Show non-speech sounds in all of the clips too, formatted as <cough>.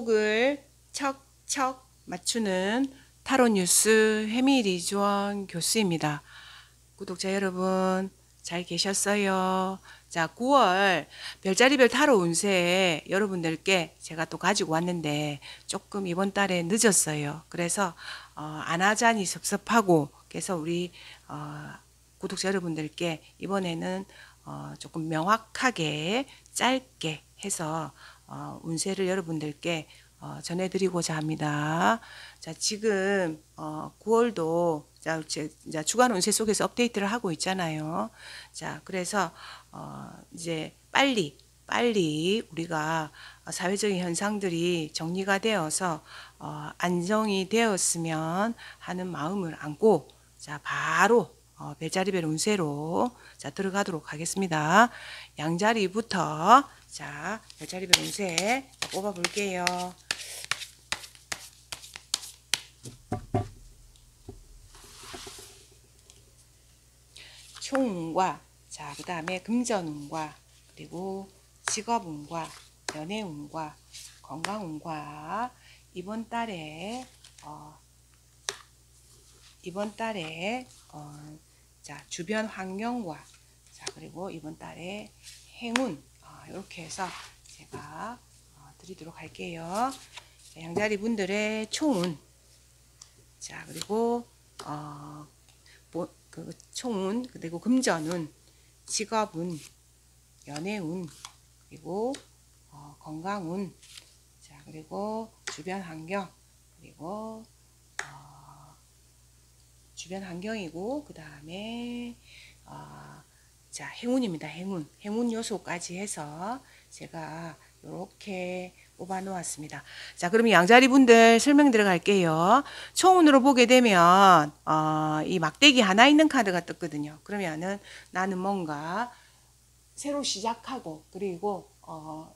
제목을 척척 맞추는 타로 뉴스 해미리주원 교수입니다. 구독자 여러분 잘 계셨어요? 자, 9월 별자리별 타로 운세 여러분들께 제가 또 가지고 왔는데 조금 이번 달에 늦었어요. 그래서 어, 안 하자니 섭섭하고 그래서 우리 어, 구독자 여러분들께 이번에는 어, 조금 명확하게 짧게 해서 어, 운세를 여러분들께 어, 전해드리고자 합니다. 자, 지금 어, 9월도 자, 자, 주간 운세 속에서 업데이트를 하고 있잖아요. 자, 그래서 어, 이제 빨리 빨리 우리가 사회적인 현상들이 정리가 되어서 어, 안정이 되었으면 하는 마음을 안고 자 바로 어, 별자리별 운세로 자 들어가도록 하겠습니다. 양자리부터 자, 별자리 운세 뽑아볼게요. 총운과, 자, 그 다음에 금전운과, 그리고 직업운과, 연애운과, 건강운과, 이번 달에, 어, 이번 달에, 어, 자, 주변 환경과, 자, 그리고 이번 달에 행운, 이렇게 해서 제가 어, 드리도록 할게요. 네, 양자리 분들의 총운. 자, 그리고, 어, 뭐, 그 총운, 그리고 금전운, 직업운, 연애운, 그리고 어, 건강운, 자, 그리고 주변 환경, 그리고 어, 주변 환경이고, 그 다음에, 어, 자 행운입니다 행운 행운 요소까지 해서 제가 이렇게 뽑아 놓았습니다 자 그럼 양자리 분들 설명 들어갈게요 총운으로 보게 되면 어, 이 막대기 하나 있는 카드가 떴거든요 그러면은 나는 뭔가 새로 시작하고 그리고 어,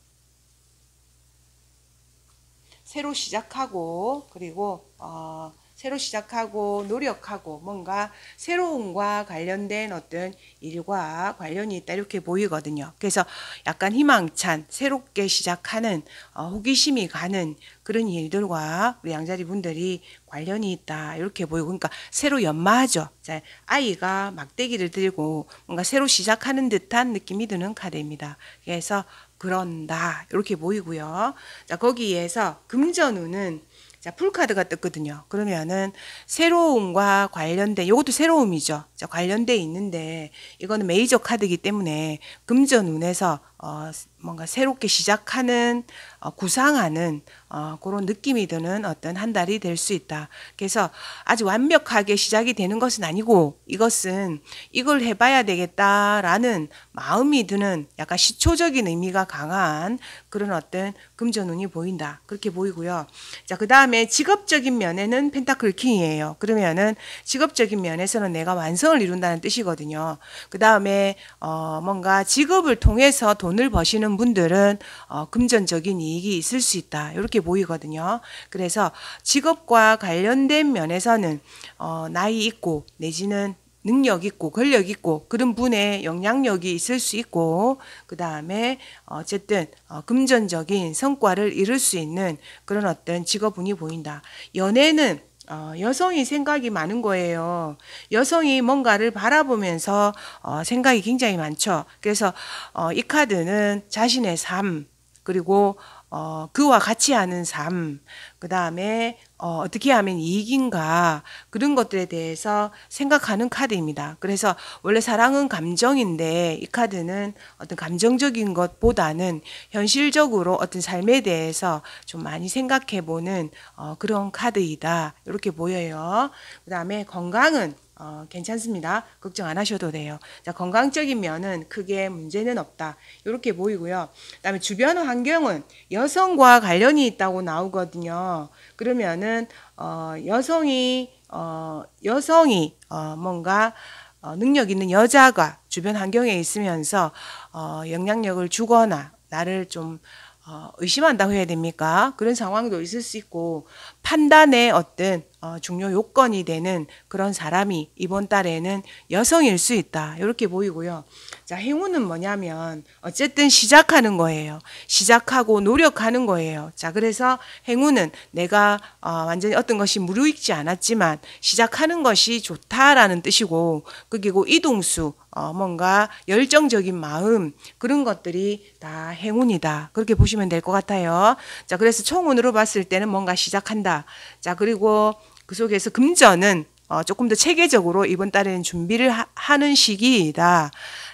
새로 시작하고 그리고 어, 새로 시작하고 노력하고 뭔가 새로운과 관련된 어떤 일과 관련이 있다 이렇게 보이거든요. 그래서 약간 희망찬 새롭게 시작하는 어, 호기심이 가는 그런 일들과 우리 양자리 분들이 관련이 있다 이렇게 보이고 그러니까 새로 연마하죠. 자, 아이가 막대기를 들고 뭔가 새로 시작하는 듯한 느낌이 드는 카드입니다. 그래서 그런다 이렇게 보이고요. 자 거기에서 금전운은 자, 풀카드가 뜨거든요 그러면은 새로움과 관련된 이것도 새로움이죠. 자, 관련돼 있는데 이거는 메이저 카드이기 때문에 금전 운에서 어, 뭔가 새롭게 시작하는 어, 구상하는 어, 그런 느낌이 드는 어떤 한 달이 될 수 있다. 그래서 아직 완벽하게 시작이 되는 것은 아니고 이것은 이걸 해봐야 되겠다라는 마음이 드는 약간 시초적인 의미가 강한 그런 어떤 금전운이 보인다. 그렇게 보이고요. 자, 그 다음에 직업적인 면에는 펜타클킹이에요. 그러면은 직업적인 면에서는 내가 완성을 이룬다는 뜻이거든요. 그 다음에 어, 뭔가 직업을 통해서 돈 돈을 버시는 분들은 어, 금전적인 이익이 있을 수 있다 이렇게 보이거든요. 그래서 직업과 관련된 면에서는 어, 나이 있고 내지는 능력 있고 권력 있고 그런 분의 영향력이 있을 수 있고 그 다음에 어, 어쨌든 어, 금전적인 성과를 이룰 수 있는 그런 어떤 직업군이 보인다. 연애는 어, 여성이 생각이 많은 거예요. 여성이 뭔가를 바라보면서 어, 생각이 굉장히 많죠. 그래서 어, 이 카드는 자신의 삶 그리고 어, 그와 같이 하는 삶, 그 다음에 어, 어떻게 하면 이익인가 그런 것들에 대해서 생각하는 카드입니다. 그래서 원래 사랑은 감정인데 이 카드는 어떤 감정적인 것보다는 현실적으로 어떤 삶에 대해서 좀 많이 생각해보는 어, 그런 카드이다 이렇게 보여요. 그 다음에 건강은 어, 괜찮습니다. 걱정 안 하셔도 돼요. 자, 건강적인 면은 크게 문제는 없다. 이렇게 보이고요. 그다음에 주변 환경은 여성과 관련이 있다고 나오거든요. 그러면은 어, 여성이 어, 여성이 어, 뭔가 어, 능력 있는 여자가 주변 환경에 있으면서 어, 영향력을 주거나 나를 좀 어, 의심한다고 해야 됩니까? 그런 상황도 있을 수 있고 판단의 어떤 어, 중요 요건이 되는 그런 사람이 이번 달에는 여성일 수 있다. 이렇게 보이고요. 자, 행운은 뭐냐면 어쨌든 시작하는 거예요. 시작하고 노력하는 거예요. 자, 그래서 행운은 내가 어, 완전히 어떤 것이 무료익지 않았지만 시작하는 것이 좋다라는 뜻이고 그리고 이동수 어, 뭔가 열정적인 마음 그런 것들이 다 행운이다 그렇게 보시면 될 것 같아요. 자 그래서 청운으로 봤을 때는 뭔가 시작한다. 자 그리고 그 속에서 금전은 어, 조금 더 체계적으로 이번 달에는 준비를 하, 하는 시기이다.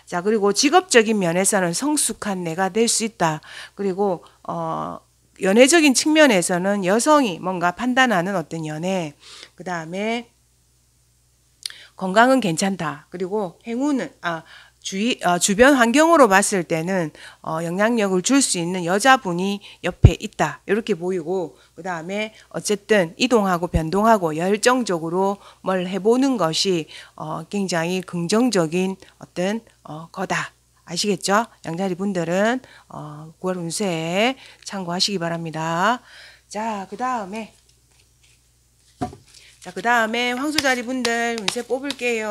자, 그리고 직업적인 면에서는 성숙한 내가 될 수 있다. 그리고, 어, 연애적인 측면에서는 여성이 뭔가 판단하는 어떤 연애, 그 다음에 건강은 괜찮다. 그리고 행운은, 아, 주위 어, 주변 환경으로 봤을 때는 어, 영향력을 줄 수 있는 여자분이 옆에 있다 이렇게 보이고 그 다음에 어쨌든 이동하고 변동하고 열정적으로 뭘 해보는 것이 어, 굉장히 긍정적인 어떤 어, 거다 아시겠죠? 양자리 분들은 어, 9월 운세에 참고하시기 바랍니다. 자그 다음에 자그 다음에 황소자리 분들 운세 뽑을게요.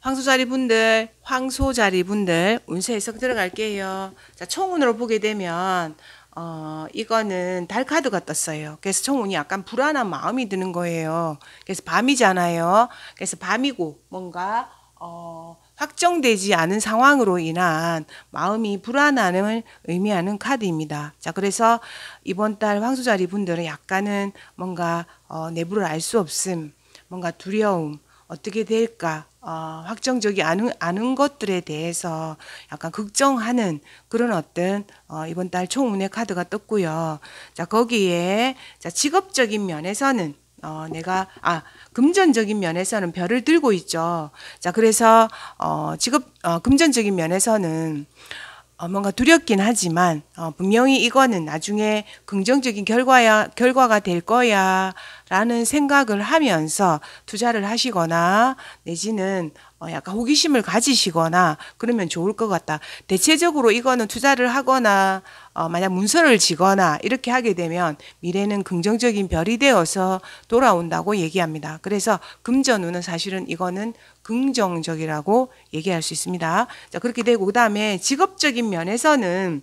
황소자리 분들, 황소자리 분들 운세 해석 들어갈게요. 자, 총운으로 보게 되면 어, 이거는 달 카드가 떴어요. 그래서 청운이 약간 불안한 마음이 드는 거예요. 그래서 밤이잖아요. 그래서 밤이고 뭔가 어, 확정되지 않은 상황으로 인한 마음이 불안함을 의미하는 카드입니다. 자, 그래서 이번 달 황소자리 분들은 약간은 뭔가 어, 내부를 알 수 없음, 뭔가 두려움, 어떻게 될까 어, 확정적이 않은, 않은 것들에 대해서 약간 걱정하는 그런 어떤 어, 이번 달 총운의 카드가 떴고요. 자 거기에 자 직업적인 면에서는 어, 내가 아 금전적인 면에서는 별을 들고 있죠. 자 그래서 어, 직업 어, 금전적인 면에서는 어, 뭔가 두렵긴 하지만 어, 분명히 이거는 나중에 긍정적인 결과야 결과가 될 거야라는 생각을 하면서 투자를 하시거나 내지는 어, 약간 호기심을 가지시거나 그러면 좋을 것 같다. 대체적으로 이거는 투자를 하거나 어, 만약 문서를 지거나 이렇게 하게 되면 미래는 긍정적인 별이 되어서 돌아온다고 얘기합니다. 그래서 금전운은 사실은 이거는 긍정적이라고 얘기할 수 있습니다. 자, 그렇게 되고 그다음에 직업적인 면에서는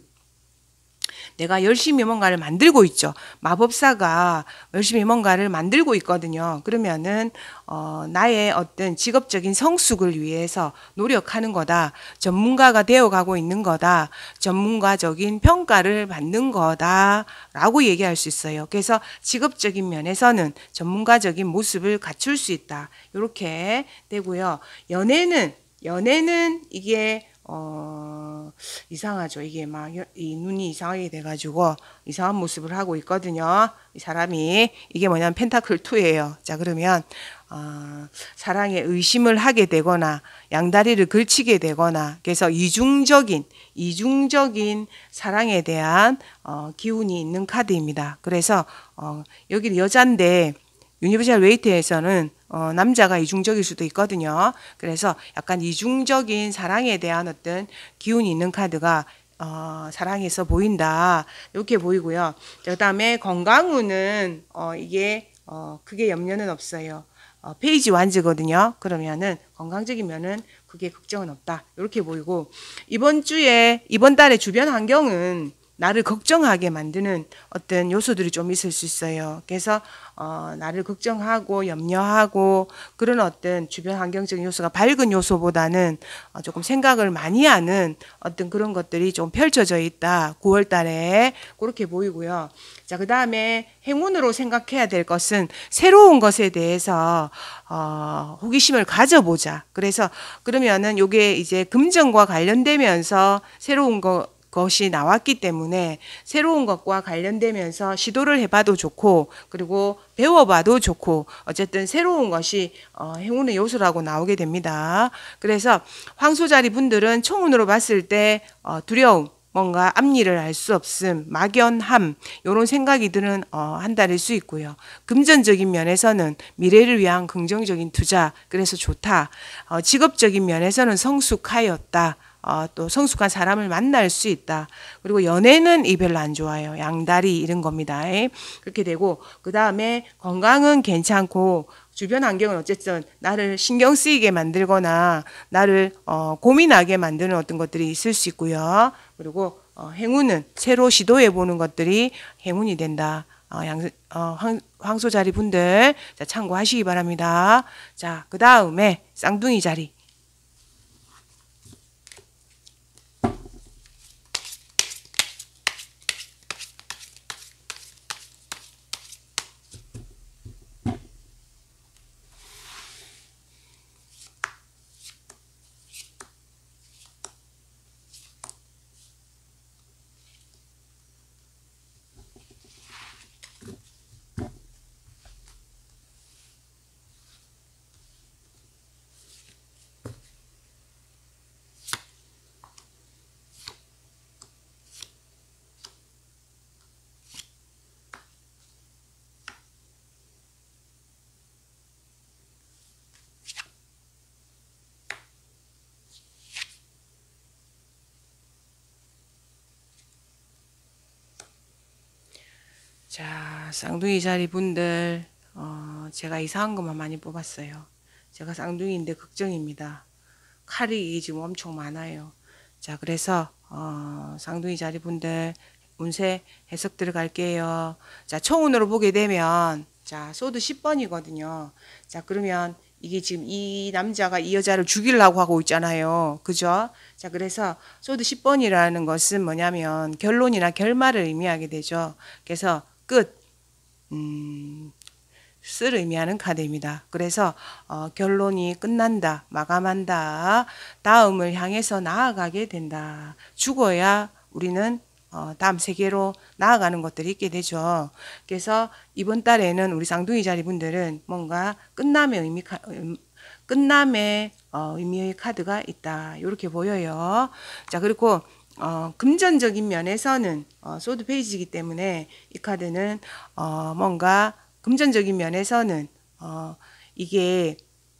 내가 열심히 뭔가를 만들고 있죠. 마법사가 열심히 뭔가를 만들고 있거든요. 그러면은 어, 나의 어떤 직업적인 성숙을 위해서 노력하는 거다. 전문가가 되어가고 있는 거다. 전문가적인 평가를 받는 거다라고 얘기할 수 있어요. 그래서 직업적인 면에서는 전문가적인 모습을 갖출 수 있다. 이렇게 되고요. 연애는 연애는 이게 어, 이상하죠. 이게 막, 이 눈이 이상하게 돼가지고, 이상한 모습을 하고 있거든요. 이 사람이. 이게 뭐냐면 펜타클 2예요. 자, 그러면, 어, 사랑에 의심을 하게 되거나, 양다리를 걸치게 되거나, 그래서 이중적인, 이중적인 사랑에 대한, 어, 기운이 있는 카드입니다. 그래서, 어, 여기 여잔데, 유니버셜 웨이트에서는 어, 남자가 이중적일 수도 있거든요. 그래서 약간 이중적인 사랑에 대한 어떤 기운이 있는 카드가 어, 사랑해서 보인다. 이렇게 보이고요. 그 다음에 건강운은 어, 이게 어, 크게 염려는 없어요. 어, 페이지 완즈거든요. 그러면은 건강적이 면은 그게 걱정은 없다. 이렇게 보이고 이번 주에 이번 달에 주변 환경은 나를 걱정하게 만드는 어떤 요소들이 좀 있을 수 있어요. 그래서 어, 나를 걱정하고 염려하고 그런 어떤 주변 환경적인 요소가 밝은 요소보다는 어, 조금 생각을 많이 하는 어떤 그런 것들이 좀 펼쳐져 있다. 9월 달에 그렇게 보이고요. 자, 그다음에 행운으로 생각해야 될 것은 새로운 것에 대해서 어, 호기심을 가져보자. 그래서 그러면은 요게 이제 금전과 관련되면서 새로운 거 것이 나왔기 때문에 새로운 것과 관련되면서 시도를 해봐도 좋고 그리고 배워봐도 좋고 어쨌든 새로운 것이 어, 행운의 요소라고 나오게 됩니다. 그래서 황소자리 분들은 청운으로 봤을 때 어, 두려움 뭔가 앞니를 알수 없음, 막연함 이런 생각이 드는 어, 한 달일 수 있고요. 금전적인 면에서는 미래를 위한 긍정적인 투자 그래서 좋다. 어, 직업적인 면에서는 성숙하였다. 어, 또 성숙한 사람을 만날 수 있다. 그리고 연애는 이 별로 안 좋아요. 양다리 이런 겁니다. 에이. 예? 그렇게 되고 그 다음에 건강은 괜찮고 주변 환경은 어쨌든 나를 신경 쓰이게 만들거나 나를 어, 고민하게 만드는 어떤 것들이 있을 수 있고요. 그리고 어, 행운은 새로 시도해 보는 것들이 행운이 된다. 어, 양, 어, 황, 황소 자리 분들 자, 참고하시기 바랍니다. 자, 그 다음에 쌍둥이 자리. 자, 쌍둥이 자리 분들, 어, 제가 이상한 것만 많이 뽑았어요. 제가 쌍둥이인데 걱정입니다. 칼이 지금 엄청 많아요. 자, 그래서, 어, 쌍둥이 자리 분들, 운세 해석 들어갈게요. 자, 총운으로 보게 되면, 자, 소드 10번이거든요. 자, 그러면 이게 지금 이 남자가 이 여자를 죽이려고 하고 있잖아요. 그죠? 자, 그래서 소드 10번이라는 것은 뭐냐면 결론이나 결말을 의미하게 되죠. 그래서 끝. 음, 끝을 의미하는 카드입니다. 그래서 어, 결론이 끝난다, 마감한다, 다음을 향해서 나아가게 된다. 죽어야 우리는 어, 다음 세계로 나아가는 것들이 있게 되죠. 그래서 이번 달에는 우리 쌍둥이 자리 분들은 뭔가 끝남의 의미, 음, 끝남의 어, 의미의 카드가 있다. 이렇게 보여요. 자, 그리고 어, 금전적인 면에서는 어, 소드 페이지이기 때문에 이 카드는 어, 뭔가 금전적인 면에서는 어, 이게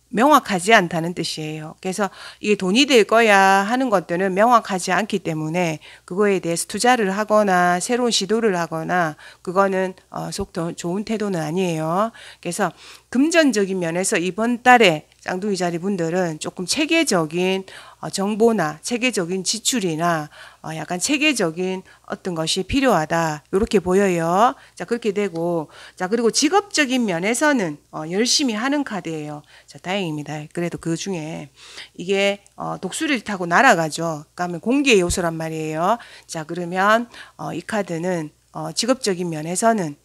명확하지 않다는 뜻이에요. 그래서 이게 돈이 될 거야 하는 것들은 명확하지 않기 때문에 그거에 대해서 투자를 하거나 새로운 시도를 하거나 그거는 어, 속 좋은 태도는 아니에요. 그래서 금전적인 면에서 이번 달에 쌍둥이 자리 분들은 조금 체계적인 어, 정보나 체계적인 지출이나 어, 약간 체계적인 어떤 것이 필요하다 이렇게 보여요. 자 그렇게 되고 자 그리고 직업적인 면에서는 어, 열심히 하는 카드예요. 자 다행입니다. 그래도 그 중에 이게 독수리를 타고 날아가죠. 그러면 그러니까 공기의 요소란 말이에요. 자 그러면 이 카드는 직업적인 면에서는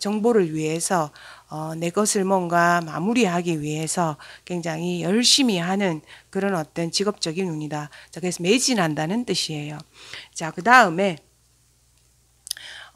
정보를 위해서 어, 내 것을 뭔가 마무리하기 위해서 굉장히 열심히 하는 그런 어떤 직업적인 운이다. 자, 그래서 매진한다는 뜻이에요. 자, 그 다음에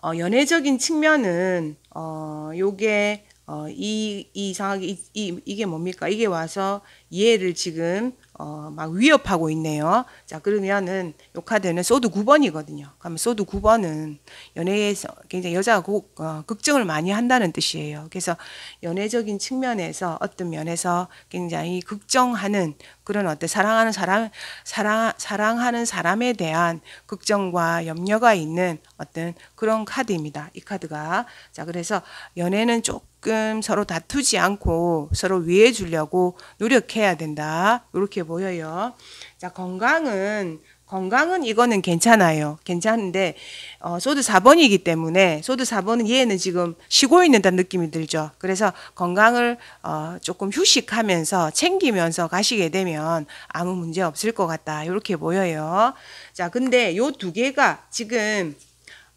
어, 연애적인 측면은 어, 요게 어, 이, 이상하 이, 이, 이게 뭡니까? 이게 와서 이를 지금 어, 막 위협하고 있네요. 자, 그러면은 요 카드는 소드 9번이거든요. 그러면 소드 9번은 연애에서 굉장히 여자가 고, 어, 걱정을 많이 한다는 뜻이에요. 그래서 연애적인 측면에서 어떤 면에서 굉장히 걱정하는 그런 어때 사랑하는 사람 사랑 사랑하는 사람에 대한 걱정과 염려가 있는 어떤 그런 카드입니다. 이 카드가 자 그래서 연애는 조금 서로 다투지 않고 서로 위해 주려고 노력해야 된다. 이렇게 보여요. 자 건강은 건강은 이거는 괜찮아요. 괜찮은데 어, 소드 4번이기 때문에 소드 4번은 얘는 지금 쉬고 있는다는 느낌이 들죠. 그래서 건강을 어, 조금 휴식하면서 챙기면서 가시게 되면 아무 문제 없을 것 같다. 이렇게 보여요. 자, 근데 요 두 개가 지금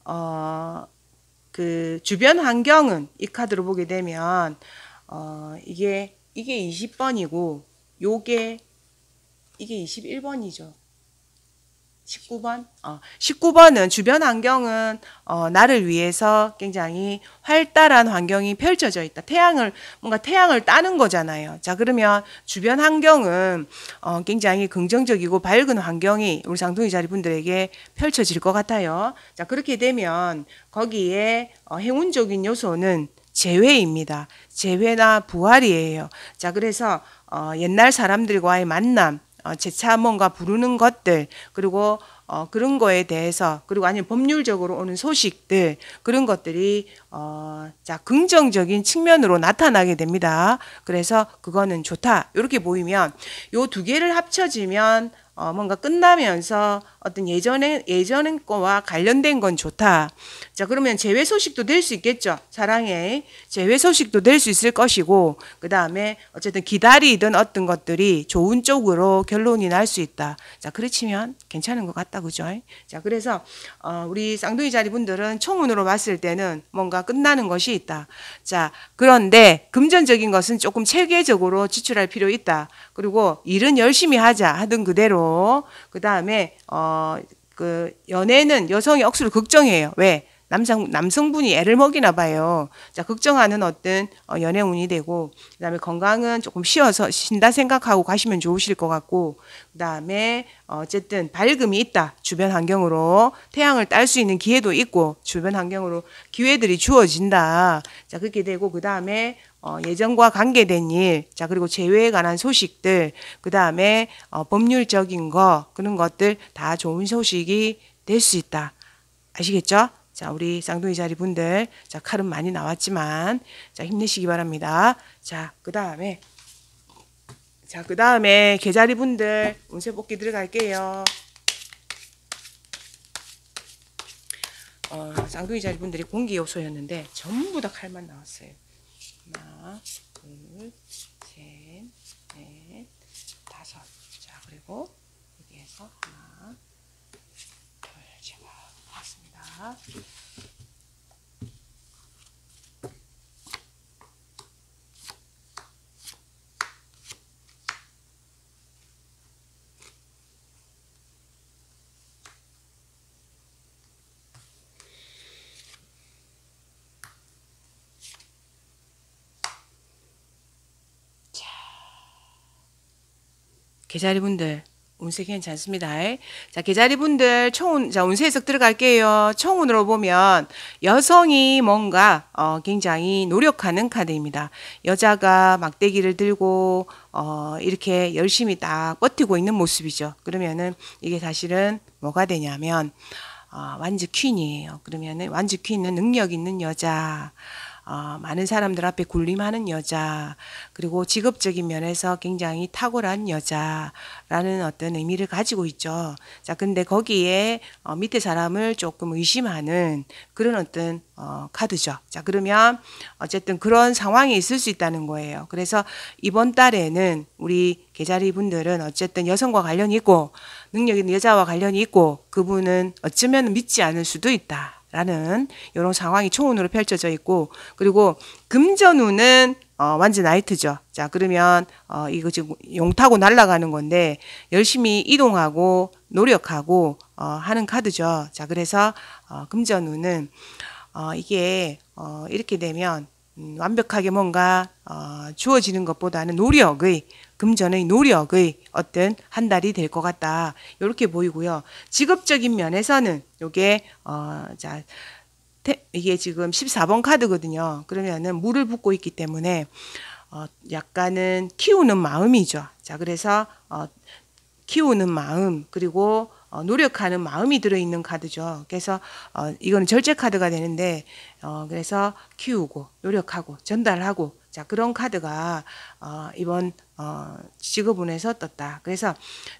어, 그 주변 환경은 이 카드로 보게 되면 어, 이게 이게 20번이고 요게 이게 21번이죠. 19번. 어, 19번은 주변 환경은 어, 나를 위해서 굉장히 활달한 환경이 펼쳐져 있다. 태양을 뭔가 태양을 따는 거잖아요. 자 그러면 주변 환경은 어, 굉장히 긍정적이고 밝은 환경이 우리 상둥이 자리 분들에게 펼쳐질 것 같아요. 자 그렇게 되면 거기에 어, 행운적인 요소는 재회입니다. 재회나 부활이에요. 자 그래서 어, 옛날 사람들과의 만남, 제차 어, 뭔가 부르는 것들 그리고 어, 그런 거에 대해서 그리고 아니면 법률적으로 오는 소식들 그런 것들이 어, 자 긍정적인 측면으로 나타나게 됩니다. 그래서 그거는 좋다 이렇게 보이면 요 두 개를 합쳐지면 어, 뭔가 끝나면서 어떤 예전에 예전 거와 관련된 건 좋다. 자 그러면 재회 소식도 될 수 있겠죠. 사랑의 재회 소식도 될 수 있을 것이고 그 다음에 어쨌든 기다리던 어떤 것들이 좋은 쪽으로 결론이 날 수 있다. 자 그렇지면 괜찮은 것 같다 그죠? 자 그래서 어, 우리 쌍둥이 자리 분들은 청운으로 봤을 때는 뭔가 끝나는 것이 있다. 자 그런데 금전적인 것은 조금 체계적으로 지출할 필요 있다. 그리고 일은 열심히 하자 하던 그대로 어, 그 다음에 어그 연애는 여성이 억수로 걱정해요. 왜? 남성 남성분이 애를 먹이나 봐요. 자 걱정하는 어떤 어, 연애운이 되고 그다음에 건강은 조금 쉬어서 쉰다 생각하고 가시면 좋으실 것 같고 그다음에 어, 어쨌든 밝음이 있다 주변 환경으로 태양을 딸 수 있는 기회도 있고 주변 환경으로 기회들이 주어진다. 자 그렇게 되고 그다음에 어, 예전과 관계된 일, 자 그리고 제외에 관한 소식들, 그 다음에 어, 법률적인 거 그런 것들 다 좋은 소식이 될 수 있다. 아시겠죠? 자 우리 쌍둥이 자리 분들, 자 칼은 많이 나왔지만 자 힘내시기 바랍니다. 자그 다음에 자그 다음에 개자리 분들 운세 뽑기 들어갈게요. 어, 쌍둥이 자리 분들이 공기 요소였는데 전부 다 칼만 나왔어요. 하나, 둘, 셋, 넷, 다섯. 자, 그리고 여기에서 하나, 둘, 제가 왔습니다. 계자리 분들 운세 괜찮습니다. 자, 계자리 분들 청운, 자, 운세 해석 들어갈게요. 청운으로 보면 여성이 뭔가, 어, 굉장히 노력하는 카드입니다. 여자가 막대기를 들고, 어, 이렇게 열심히 딱 버티고 있는 모습이죠. 그러면은 이게 사실은 뭐가 되냐면, 어, 완즈 퀸이에요. 그러면은 완즈 퀸은 능력 있는 여자, 어, 많은 사람들 앞에 군림하는 여자 그리고 직업적인 면에서 굉장히 탁월한 여자라는 어떤 의미를 가지고 있죠. 자 근데 거기에 어, 밑에 사람을 조금 의심하는 그런 어떤 어, 카드죠. 자 그러면 어쨌든 그런 상황이 있을 수 있다는 거예요. 그래서 이번 달에는 우리 계자리 분들은 어쨌든 여성과 관련이 있고 능력 있는 여자와 관련이 있고 그분은 어쩌면 믿지 않을 수도 있다. 라는 이런 상황이 초운으로 펼쳐져 있고 그리고 금전운은 어, 완전 나이트죠. 자, 그러면, 어, 이거 지금 용 타고 날아가는 건데, 열심히 이동하고, 노력하고, 어, 하는 카드죠. 자, 그래서, 어, 금전운은, 어, 이게, 어, 이렇게 되면, 음, 완벽하게 뭔가, 어, 주어지는 것보다는 노력의, 금전의 노력의 어떤 한 달이 될 것 같다. 이렇게 보이고요. 직업적인 면에서는 요게 어, 자 이게 지금 14번 카드거든요. 그러면은 물을 붓고 있기 때문에 어, 약간은 키우는 마음이죠. 자, 그래서 어, 키우는 마음 그리고 어, 노력하는 마음이 들어있는 카드죠. 그래서 어, 이거는 절제 카드가 되는데 어, 그래서 키우고 노력하고 전달하고 자 그런 카드가 어, 이번 어, 지급분에서 떴다. 그래서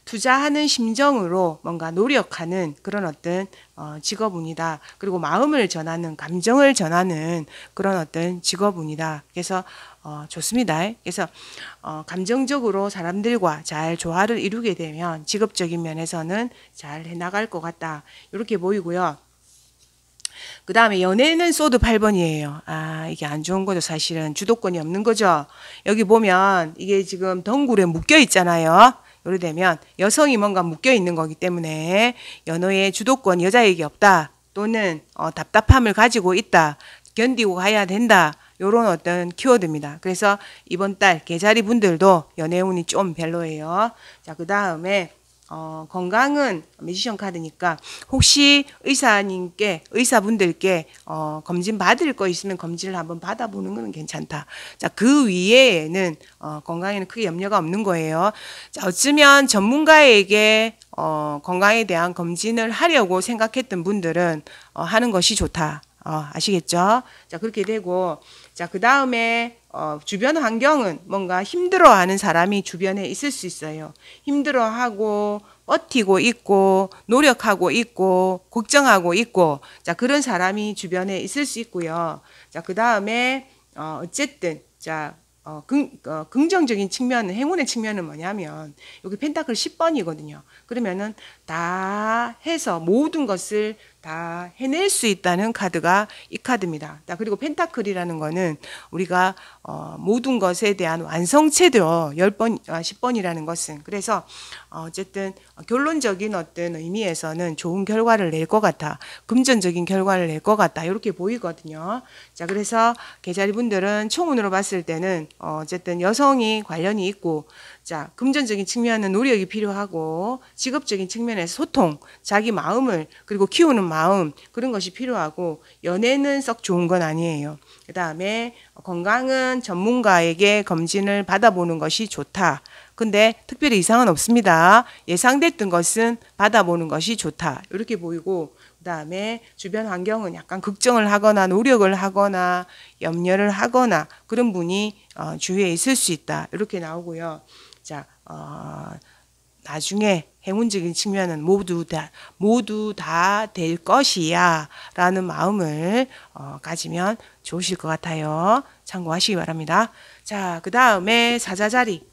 투자하는 심정으로 뭔가 노력하는 그런 어떤 어, 직업운이다. 그리고 마음을 전하는 감정을 전하는 그런 어떤 직업운이다. 그래서 어, 좋습니다. 그래서 어, 감정적으로 사람들과 잘 조화를 이루게 되면 직업적인 면에서는 잘 해나갈 것 같다. 이렇게 보이고요. 그 다음에 연애는 소드 8번이에요. 아, 이게 안 좋은 거죠, 사실은. 주도권이 없는 거죠. 여기 보면 이게 지금 덩굴에 묶여 있잖아요. 요래 되면 여성이 뭔가 묶여 있는 거기 때문에 연어의 주도권 여자에게 없다. 또는 어, 답답함을 가지고 있다. 견디고 가야 된다. 요런 어떤 키워드입니다. 그래서 이번 달 개자리 분들도 연애운이 좀 별로예요. 자, 그 다음에 어, 건강은 뮤지션 카드니까 혹시 의사님께 의사분들께 어, 검진 받을 거 있으면 검진을 한번 받아보는 건 괜찮다. 자 그 위에는 어, 건강에는 크게 염려가 없는 거예요. 자 어쩌면 전문가에게 어, 건강에 대한 검진을 하려고 생각했던 분들은 어, 하는 것이 좋다. 어, 아시겠죠? 자 그렇게 되고 자, 그 다음에 어, 주변 환경은 뭔가 힘들어하는 사람이 주변에 있을 수 있어요. 힘들어하고 버티고 있고 노력하고 있고 걱정하고 있고 자 그런 사람이 주변에 있을 수 있고요. 자그 다음에 어, 어쨌든 자 어, 긍, 어, 긍정적인 측면, 행운의 측면은 뭐냐면, 여기 펜타클 10번이거든요. 그러면은 다 해서 모든 것을 다 해낼 수 있다는 카드가 이 카드입니다. 그리고 펜타클이라는 거는 우리가 어, 모든 것에 대한 완성체죠. 10번, 아, 10번이라는 것은. 그래서 어, 어쨌든 결론적인 어떤 의미에서는 좋은 결과를 낼 것 같아. 금전적인 결과를 낼 것 같다. 이렇게 보이거든요. 자, 그래서 계자리 분들은 총운으로 봤을 때는 어, 어쨌든 여성이 관련이 있고 자, 금전적인 측면은 노력이 필요하고 직업적인 측면에서 소통, 자기 마음을 그리고 키우는 마음 그런 것이 필요하고 연애는 썩 좋은 건 아니에요. 그다음에 건강은 전문가에게 검진을 받아보는 것이 좋다. 근데 특별히 이상은 없습니다. 예상됐던 것은 받아보는 것이 좋다. 이렇게 보이고 그다음에 주변 환경은 약간 걱정을 하거나 노력을 하거나 염려를 하거나 그런 분이 어, 주위에 있을 수 있다. 이렇게 나오고요. 어, 나중에 행운적인 측면은 모두 다 모두 다 될 것이야라는 마음을 어, 가지면 좋으실 것 같아요. 참고하시기 바랍니다. 자, 그 다음에 사자자리.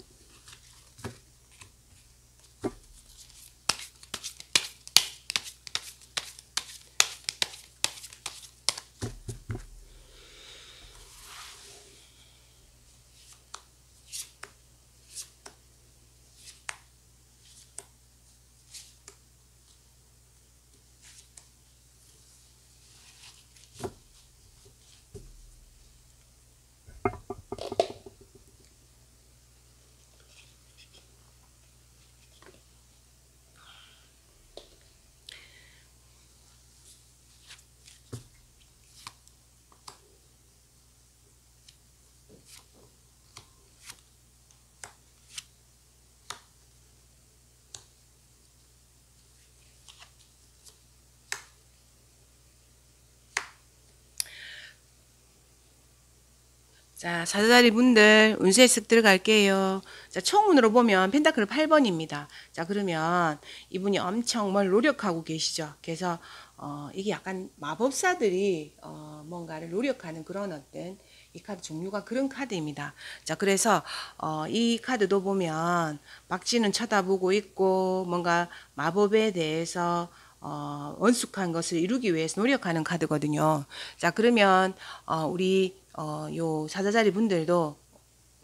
자, 사자자리 분들 운세 쓱 들어갈게요. 자, 청운으로 보면 펜타클 8번입니다. 자, 그러면 이분이 엄청 뭘 노력하고 계시죠. 그래서 어, 이게 약간 마법사들이 어, 뭔가를 노력하는 그런 어떤 이 카드 종류가 그런 카드입니다. 자, 그래서 어, 이 카드도 보면 박쥐는 쳐다보고 있고 뭔가 마법에 대해서 어, 원숙한 것을 이루기 위해서 노력하는 카드거든요. 자, 그러면 어, 우리 어, 요 사자자리 분들도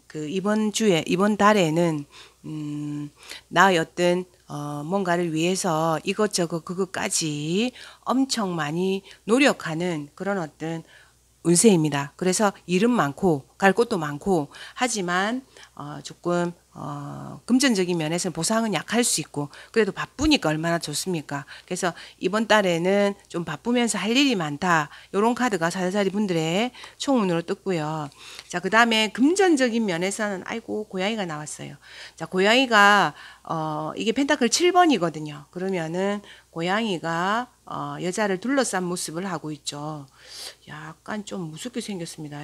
그 이번 주에 이번 달에는 음, 나의 어떤 어, 뭔가를 위해서 이것저것 그것까지 엄청 많이 노력하는 그런 어떤 운세입니다. 그래서 일은 많고 갈 곳도 많고 하지만 어, 조금 어, 금전적인 면에서는 보상은 약할 수 있고 그래도 바쁘니까 얼마나 좋습니까? 그래서 이번 달에는 좀 바쁘면서 할 일이 많다. 요런 카드가 사사리 분들의 총운으로 떴고요. 자, 그다음에 금전적인 면에서는 아이고 고양이가 나왔어요. 자, 고양이가 어 이게 펜타클 7번이거든요. 그러면은 고양이가 어 여자를 둘러싼 모습을 하고 있죠. 약간 좀 무섭게 생겼습니다.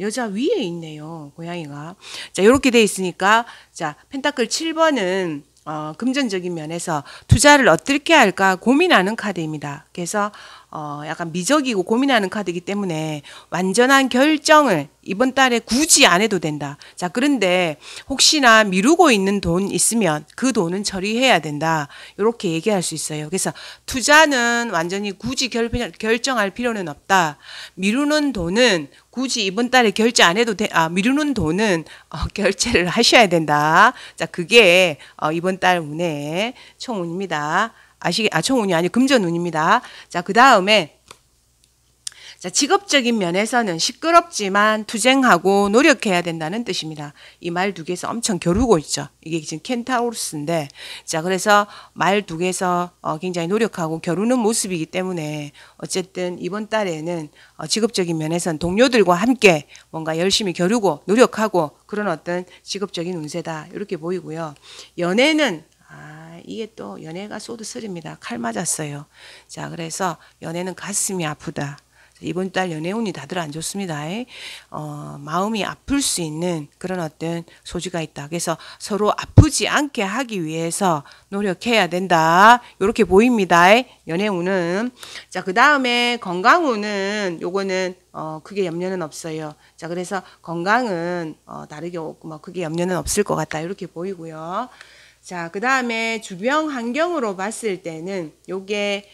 여자 위에 있네요. 고양이가. 자, 요렇게 돼 있으니까 자, 펜타클 7번은 어, 금전적인 면에서 투자를 어떻게 할까 고민하는 카드입니다. 그래서 어, 약간 미적이고 고민하는 카드이기 때문에 완전한 결정을 이번 달에 굳이 안 해도 된다. 자, 그런데 혹시나 미루고 있는 돈 있으면 그 돈은 처리해야 된다. 이렇게 얘기할 수 있어요. 그래서 투자는 완전히 굳이 결, 결정할 필요는 없다. 미루는 돈은 굳이 이번 달에 결제 안 해도 돼. 아, 미루는 돈은 어, <laughs> 결제를 하셔야 된다. 자, 그게 어, 이번 달 운의 총운입니다. 아시 아청운이 아니 금전운입니다. 자, 그 다음에 자, 직업적인 면에서는 시끄럽지만 투쟁하고 노력해야 된다는 뜻입니다. 이 말 두 개에서 엄청 겨루고 있죠. 이게 지금 켄타우루스인데, 자, 그래서 말 두 개에서 어, 굉장히 노력하고 겨루는 모습이기 때문에 어쨌든 이번 달에는 어, 직업적인 면에선 동료들과 함께 뭔가 열심히 겨루고 노력하고 그런 어떤 직업적인 운세다. 이렇게 보이고요. 연애는, 아, 이게 또 연애가 소드쓰립니다. 칼 맞았어요. 자, 그래서 연애는 가슴이 아프다. 이번 달 연애운이 다들 안 좋습니다. 어, 마음이 아플 수 있는 그런 어떤 소지가 있다. 그래서 서로 아프지 않게 하기 위해서 노력해야 된다. 이렇게 보입니다. 연애운은. 자, 그 다음에 건강운은 요거는 어, 크게 염려는 없어요. 자, 그래서 건강은 어, 다르게 없고 뭐 크게 염려는 없을 것 같다. 이렇게 보이고요. 자, 그 다음에 주변 환경으로 봤을 때는 요게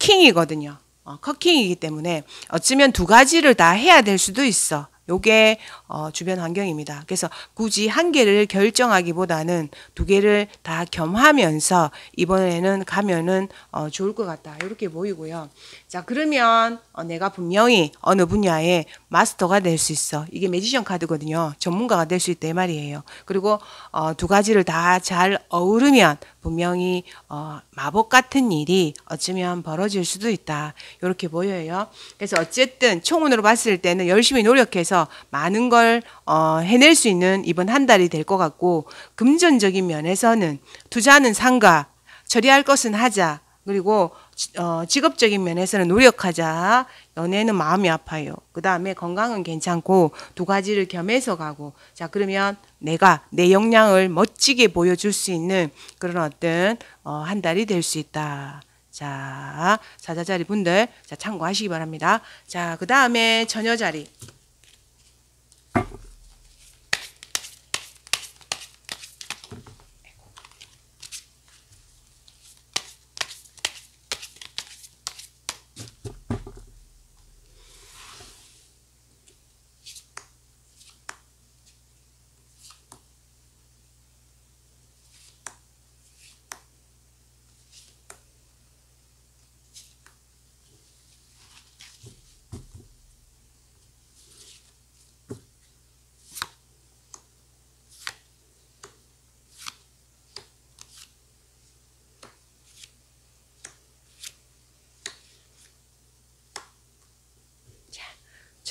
킹이거든요. 어, 커킹이기 때문에 어쩌면 두 가지를 다 해야 될 수도 있어. 요게 어, 주변 환경입니다. 그래서 굳이 한 개를 결정하기보다는 두 개를 다 겸하면서 이번에는 가면은 어, 좋을 것 같다. 이렇게 보이고요. 자, 그러면 어, 내가 분명히 어느 분야에 마스터가 될 수 있어. 이게 매지션 카드거든요. 전문가가 될 수 있다 이 말이에요. 그리고 어, 두 가지를 다 잘 어우르면 분명히 어, 마법 같은 일이 어쩌면 벌어질 수도 있다. 이렇게 보여요. 그래서 어쨌든 총원으로 봤을 때는 열심히 노력해서 많은 걸 어, 해낼 수 있는 이번 한 달이 될 것 같고 금전적인 면에서는 투자는 상가, 처리할 것은 하자. 그리고 어, 직업적인 면에서는 노력하자. 연애는 마음이 아파요. 그 다음에 건강은 괜찮고 두 가지를 겸해서 가고. 자, 그러면 내가 내 역량을 멋지게 보여줄 수 있는 그런 어떤 어, 한 달이 될 수 있다. 자, 사자자리 분들, 자, 참고하시기 바랍니다. 자, 그 다음에 처녀자리.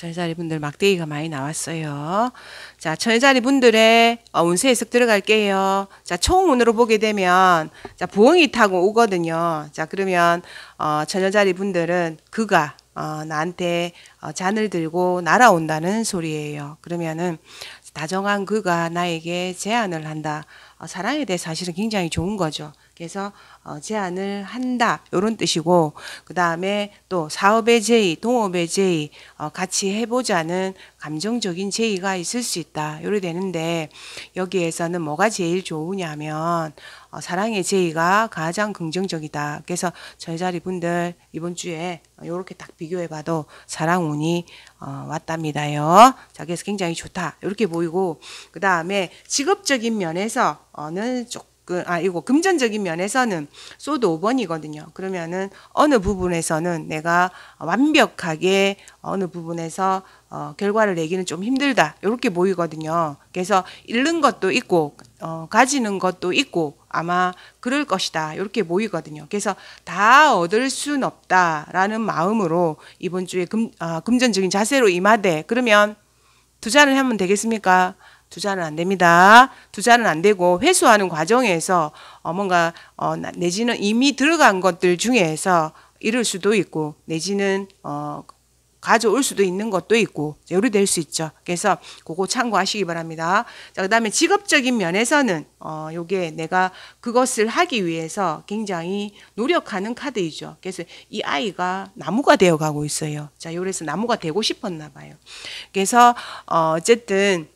천의자리 분들 막대기가 많이 나왔어요. 자, 천자리 분들의 어, 운세 해석 들어갈게요. 자, 총운으로 보게 되면 자, 부엉이 타고 오거든요. 자, 그러면 어, 천자리 분들은 그가 어, 나한테 어, 잔을 들고 날아온다는 소리예요. 그러면은 다정한 그가 나에게 제안을 한다. 어, 사랑에 대해 사실은 굉장히 좋은 거죠. 그래서 어, 제안을 한다 이런 뜻이고 그 다음에 또 사업의 제의, 동업의 제의 어, 같이 해보자는 감정적인 제의가 있을 수 있다 요래 되는데 여기에서는 뭐가 제일 좋으냐면 사랑의 제의가 가장 긍정적이다. 그래서 저희 자리 분들 이번 주에 이렇게 딱 비교해봐도 사랑 운이 왔답니다요. 자 그래서 굉장히 좋다 이렇게 보이고 그 다음에 직업적인 면에서 어는 조금 아 이거 금전적인 면에서는 소도 5번이거든요. 그러면은 어느 부분에서는 내가 완벽하게 어느 부분에서 어, 결과를 내기는 좀 힘들다 이렇게 보이거든요. 그래서 잃는 것도 있고 어, 가지는 것도 있고 아마 그럴 것이다 이렇게 보이거든요. 그래서 다 얻을 순 없다라는 마음으로 이번 주에 금, 아, 금전적인 자세로 임하되 그러면 투자를 하면 되겠습니까? 투자는 안 됩니다. 투자는 안 되고 회수하는 과정에서 어 뭔가 어 내지는 이미 들어간 것들 중에서 이럴 수도 있고 내지는 어 가져올 수도 있는 것도 있고 요리될 수 있죠. 그래서 그거 참고하시기 바랍니다. 자, 그다음에 직업적인 면에서는 어 요게 내가 그것을 하기 위해서 굉장히 노력하는 카드이죠. 그래서 이 아이가 나무가 되어 가고 있어요. 자, 요래서 나무가 되고 싶었나 봐요. 그래서 어 어쨌든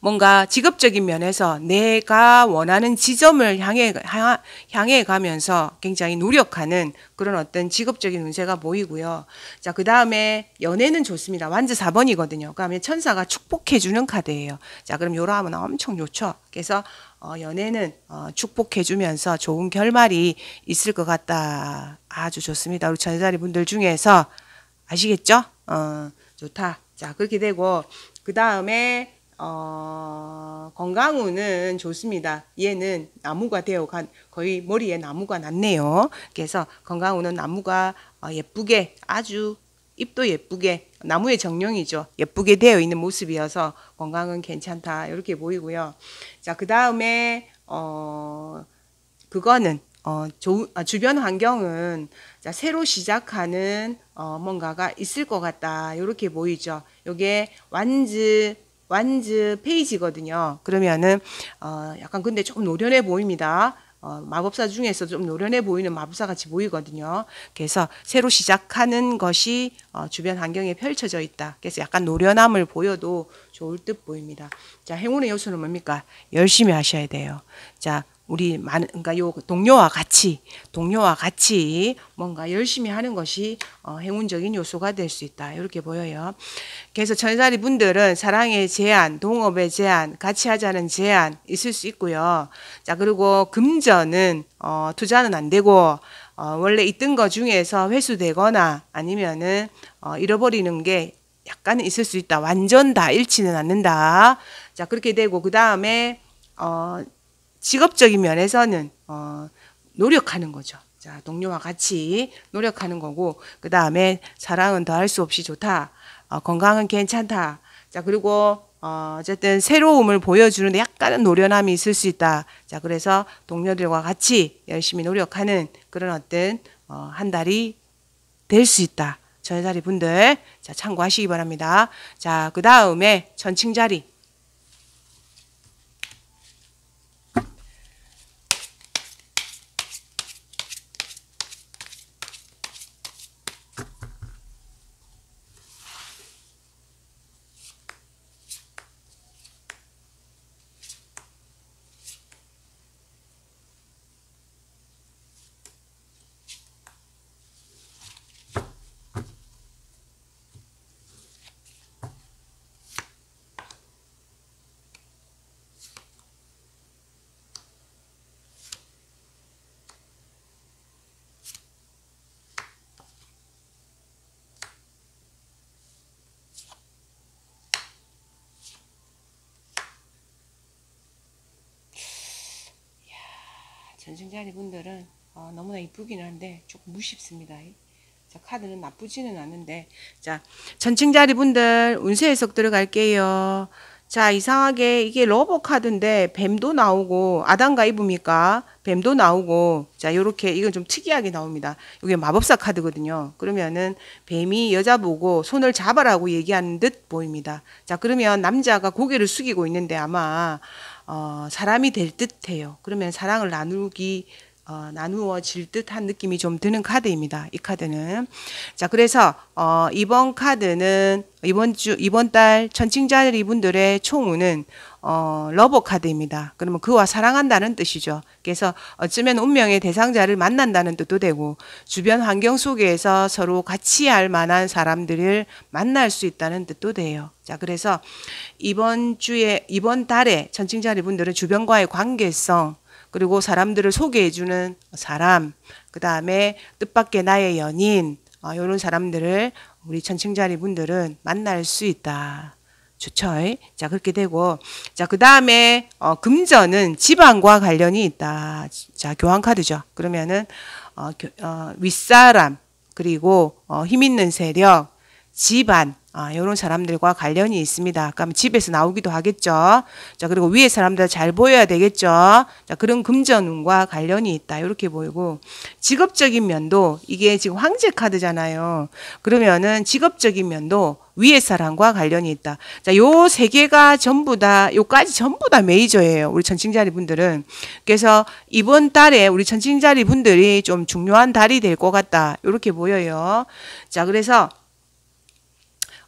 뭔가 직업적인 면에서 내가 원하는 지점을 향해 향해 가면서 굉장히 노력하는 그런 어떤 직업적인 운세가 보이고요. 자, 그다음에 연애는 좋습니다. 완즈 4번이거든요. 그다음에 그러니까 천사가 축복해 주는 카드예요. 자, 그럼 요러하면 엄청 좋죠. 그래서 어, 연애는 어, 축복해주면서 좋은 결말이 있을 것 같다. 아주 좋습니다. 우리 전자리 분들 중에서 아시겠죠? 어, 좋다. 자, 그렇게 되고, 그 다음에 어, 건강우는 좋습니다. 얘는 나무가 되어 간, 거의 머리에 나무가 났네요. 그래서 건강우는 나무가 어, 예쁘게 아주 입도 예쁘게 나무의 정령이죠. 예쁘게 되어 있는 모습이어서 건강은 괜찮다. 이렇게 보이고요. 자, 그 다음에, 어, 그거는, 어, 조, 아, 주변 환경은 자, 새로 시작하는 어, 뭔가가 있을 것 같다. 이렇게 보이죠. 요게 완즈, 완즈 페이지거든요. 그러면은 어 약간 근데 좀 노련해 보입니다. 어, 마법사 중에서 좀 노련해 보이는 마법사 같이 보이거든요. 그래서 새로 시작하는 것이 어, 주변 환경에 펼쳐져 있다. 그래서 약간 노련함을 보여도 좋을 듯 보입니다. 자, 행운의 요소는 뭡니까? 열심히 하셔야 돼요. 자, 우리 많은 그러니까 요 동료와 같이 동료와 같이 뭔가 열심히 하는 것이 어, 행운적인 요소가 될 수 있다 이렇게 보여요. 그래서 천사리 분들은 사랑의 제한, 동업의 제한, 같이 하자는 제한 있을 수 있고요. 자 그리고 금전은 어, 투자는 안 되고 어, 원래 있던 것 중에서 회수되거나 아니면은 어, 잃어버리는 게 약간은 있을 수 있다. 완전 다 잃지는 않는다. 자 그렇게 되고 그 다음에 어, 직업적인 면에서는 어, 노력하는 거죠. 자, 동료와 같이 노력하는 거고 그 다음에 사랑은 더할 수 없이 좋다. 어, 건강은 괜찮다. 자 그리고 어, 어쨌든 새로움을 보여주는데 약간은 노련함이 있을 수 있다. 자 그래서 동료들과 같이 열심히 노력하는 그런 어떤 어, 한 달이 될 수 있다. 전자리 분들 자 참고하시기 바랍니다. 자그 다음에 전칭자리 전승자리 분들은 어, 너무나 이쁘긴 한데 조금 무쉽습니다. 자, 카드는 나쁘지는 않은데 자 전층자리 분들 운세 해석 들어갈게요. 자 이상하게 이게 러버 카드인데 뱀도 나오고 아담과 이브니까 뱀도 나오고 자 요렇게 이건 좀 특이하게 나옵니다. 이게 마법사 카드거든요. 그러면은 뱀이 여자 보고 손을 잡아라고 얘기하는 듯 보입니다. 자 그러면 남자가 고개를 숙이고 있는데 아마 어, 사람이 될 듯해요. 그러면 사랑을 나누기 어, 나누어질 듯한 느낌이 좀 드는 카드입니다. 이 카드는 자 그래서 어, 이번 카드는 이번 주 이번 달 천칭자들 이분들의 총운은 어, 러버 카드입니다. 그러면 그와 사랑한다는 뜻이죠. 그래서 어쩌면 운명의 대상자를 만난다는 뜻도 되고 주변 환경 속에서 서로 같이 할 만한 사람들을 만날 수 있다는 뜻도 돼요. 자, 그래서 이번 주에 이번 달에 전칭자리 분들은 주변과의 관계성 그리고 사람들을 소개해 주는 사람, 그다음에 뜻밖의 나의 연인 어, 이런 사람들을 우리 천칭자리 분들은 만날 수 있다. 좋죠. 자, 그렇게 되고. 자, 그 다음에, 어, 금전은 지방과 관련이 있다. 자, 교환카드죠. 그러면은, 어, 어 윗사람, 그리고, 어, 힘있는 세력, 집안 아, 이런 사람들과 관련이 있습니다. 그러면 그러니까 집에서 나오기도 하겠죠. 자 그리고 위에 사람들 잘 보여야 되겠죠. 자 그런 금전운과 관련이 있다 이렇게 보이고 직업적인 면도 이게 지금 황제 카드잖아요. 그러면은 직업적인 면도 위에 사람과 관련이 있다. 자, 요 세 개가 전부 다, 요까지 전부 다 메이저예요. 우리 천칭자리 분들은. 그래서 이번 달에 우리 천칭자리 분들이 좀 중요한 달이 될 것 같다. 이렇게 보여요. 자, 그래서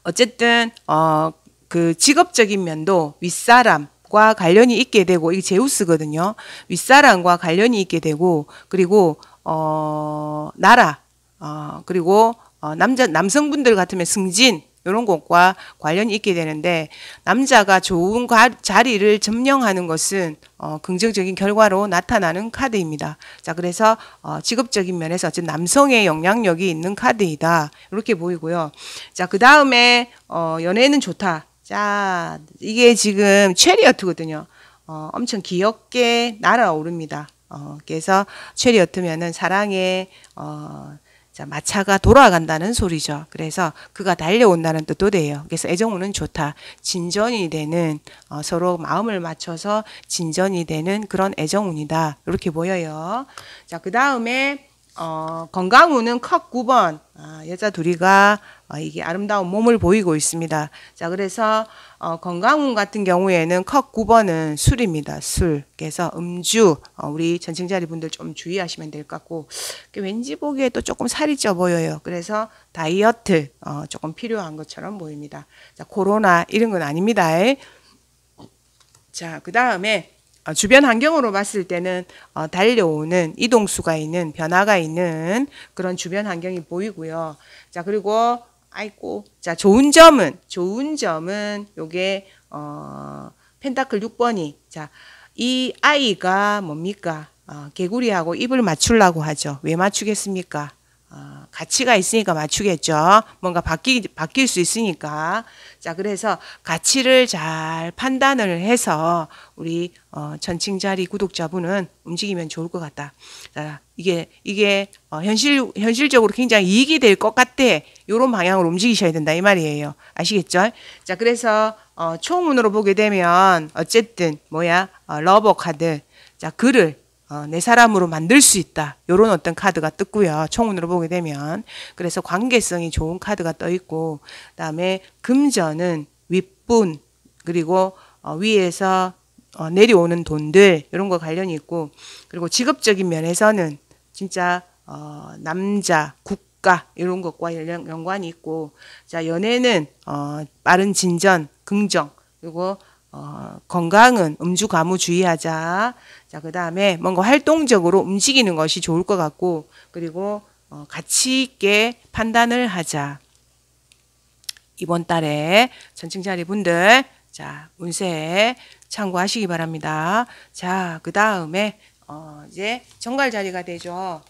어쨌든 어, 그 직업적인 면도 윗사람 과 관련이 있게 되고 이게 제우스거든요. 윗사람과 관련이 있게 되고 그리고 어 나라 어 그리고 어 남자 남성분들 같으면 승진 이런 것과 관련이 있게 되는데 남자가 좋은 과, 자리를 점령하는 것은 어, 긍정적인 결과로 나타나는 카드입니다. 자, 그래서 어, 직업적인 면에서 어쨌 남성의 영향력이 있는 카드이다. 이렇게 보이고요. 자, 그 다음에 어, 연애는 좋다. 자, 이게 지금 체리어트거든요. 어, 엄청 귀엽게 날아오릅니다. 어, 그래서 체리어트면은 사랑의 어, 자, 마차가 돌아간다는 소리죠. 그래서 그가 달려온다는 뜻도 돼요. 그래서 애정우는 좋다. 진전이 되는 어, 서로 마음을 맞춰서 진전이 되는 그런 애정운이다. 이렇게 보여요. 자, 그 다음에 어, 건강운은 컵 9번 아, 여자 둘이가 어, 이게 아름다운 몸을 보이고 있습니다. 자, 그래서 어, 건강운 같은 경우에는 컵 9번은 술입니다. 술. 그래서 음주. 어, 우리 전칭자리 분들 좀 주의하시면 될 것 같고 왠지 보기에 또 조금 살이 쪄 보여요. 그래서 다이어트 어, 조금 필요한 것처럼 보입니다. 자, 코로나 이런 건 아닙니다. 자, 그 다음에 어, 주변 환경으로 봤을 때는 어, 달려오는 이동수가 있는 변화가 있는 그런 주변 환경이 보이고요. 자 그리고 아이고 자 좋은 점은 좋은 점은 요게 어 펜타클 6번이 자이 아이가 뭡니까 어, 개구리하고 입을 맞추려고 하죠. 왜 맞추겠습니까? 어, 가치가 있으니까 맞추겠죠. 뭔가 바뀌, 바뀔 수 있으니까. 자, 그래서 가치를 잘 판단을 해서 우리 어, 전칭자리 구독자분은 움직이면 좋을 것 같다. 자, 이게, 이게 어, 현실, 현실적으로 굉장히 이익이 될 것 같대. 요런 방향으로 움직이셔야 된다. 이 말이에요. 아시겠죠? 자, 그래서 어, 총문으로 보게 되면 어쨌든 뭐야, 어, 러버 카드. 자, 글을 어, 내 사람으로 만들 수 있다. 요런 어떤 카드가 뜨고요. 총운으로 보게 되면. 그래서 관계성이 좋은 카드가 떠 있고, 그 다음에 금전은 윗분, 그리고 어, 위에서 어, 내려오는 돈들, 이런 거 관련이 있고, 그리고 직업적인 면에서는 진짜, 어, 남자, 국가, 이런 것과 연관, 이 있고, 자, 연애는, 어, 빠른 진전, 긍정, 그리고 어, 건강은 음주 가무 주의하자. 자, 그 다음에 뭔가 활동적으로 움직이는 것이 좋을 것 같고, 그리고 어, 가치 있게 판단을 하자. 이번 달에 전층자리 분들, 자, 운세 참고하시기 바랍니다. 자, 그 다음에, 어, 이제 정갈 자리가 되죠.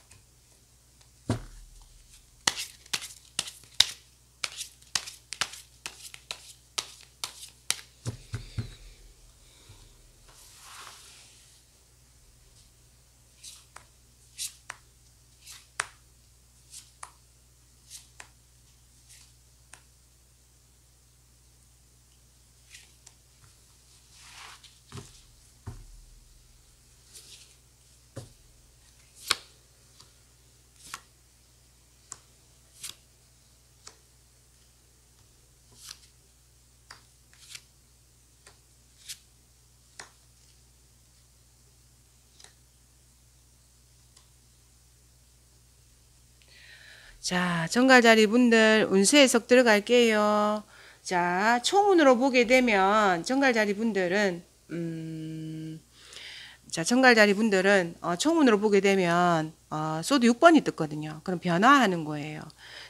자, 정갈자리 분들 운세 해석 들어갈게요. 자, 총운으로 보게 되면 정갈자리 분들은 음, 자, 정갈자리 분들은 어, 총운으로 보게 되면 어, 소드 6번이 뜨거든요. 그럼 변화하는 거예요.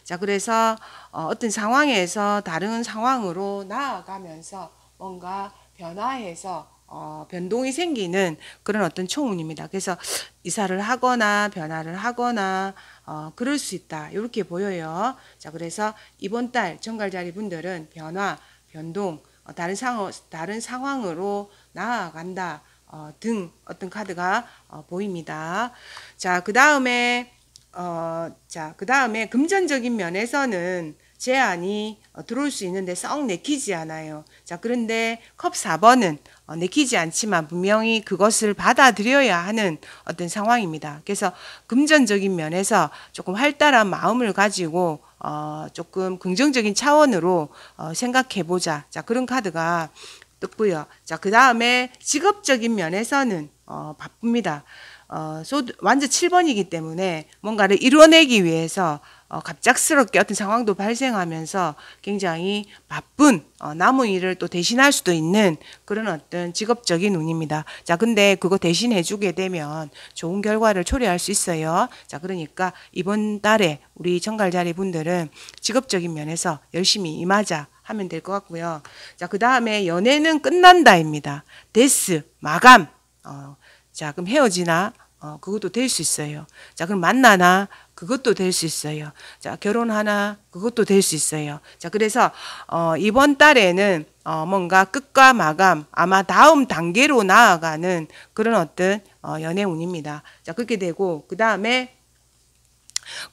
자, 그래서 어, 어떤 상황에서 다른 상황으로 나아가면서 뭔가 변화해서 어, 변동이 생기는 그런 어떤 총운입니다. 그래서 이사를 하거나 변화를 하거나 어, 그럴 수 있다. 이렇게 보여요. 자, 그래서 이번 달 정갈자리 분들은 변화, 변동, 어, 다른 상황, 다른 상황으로 나아간다 어, 등 어떤 카드가 어, 보입니다. 자, 그 다음에 어, 자, 그 다음에 금전적인 면에서는 제안이 어, 들어올 수 있는데 썩 내키지 않아요. 자, 그런데 컵 4번은 어, 내키지 않지만 분명히 그것을 받아들여야 하는 어떤 상황입니다. 그래서 금전적인 면에서 조금 활달한 마음을 가지고 어, 조금 긍정적인 차원으로 어, 생각해보자. 자, 그런 카드가 떴고요. 자, 그 다음에 직업적인 면에서는 어, 바쁩니다. 어, 소드, 완전 7번이기 때문에 뭔가를 이뤄내기 위해서 어, 갑작스럽게 어떤 상황도 발생하면서 굉장히 바쁜 어, 남은 일을 또 대신할 수도 있는 그런 어떤 직업적인 운입니다. 자, 근데 그거 대신해주게 되면 좋은 결과를 초래할 수 있어요. 자, 그러니까 이번 달에 우리 정갈자리 분들은 직업적인 면에서 열심히 임하자. 하면 될 것 같고요. 자, 그 다음에 연애는 끝난다입니다. 데스, 마감. 어, 자, 그럼 헤어지나? 어, 그것도 될 수 있어요. 자, 그럼 만나나? 그것도 될 수 있어요. 자, 결혼하나? 그것도 될 수 있어요. 자, 그래서, 어, 이번 달에는, 어, 뭔가 끝과 마감, 아마 다음 단계로 나아가는 그런 어떤, 어, 연애 운입니다. 자, 그렇게 되고, 그 다음에,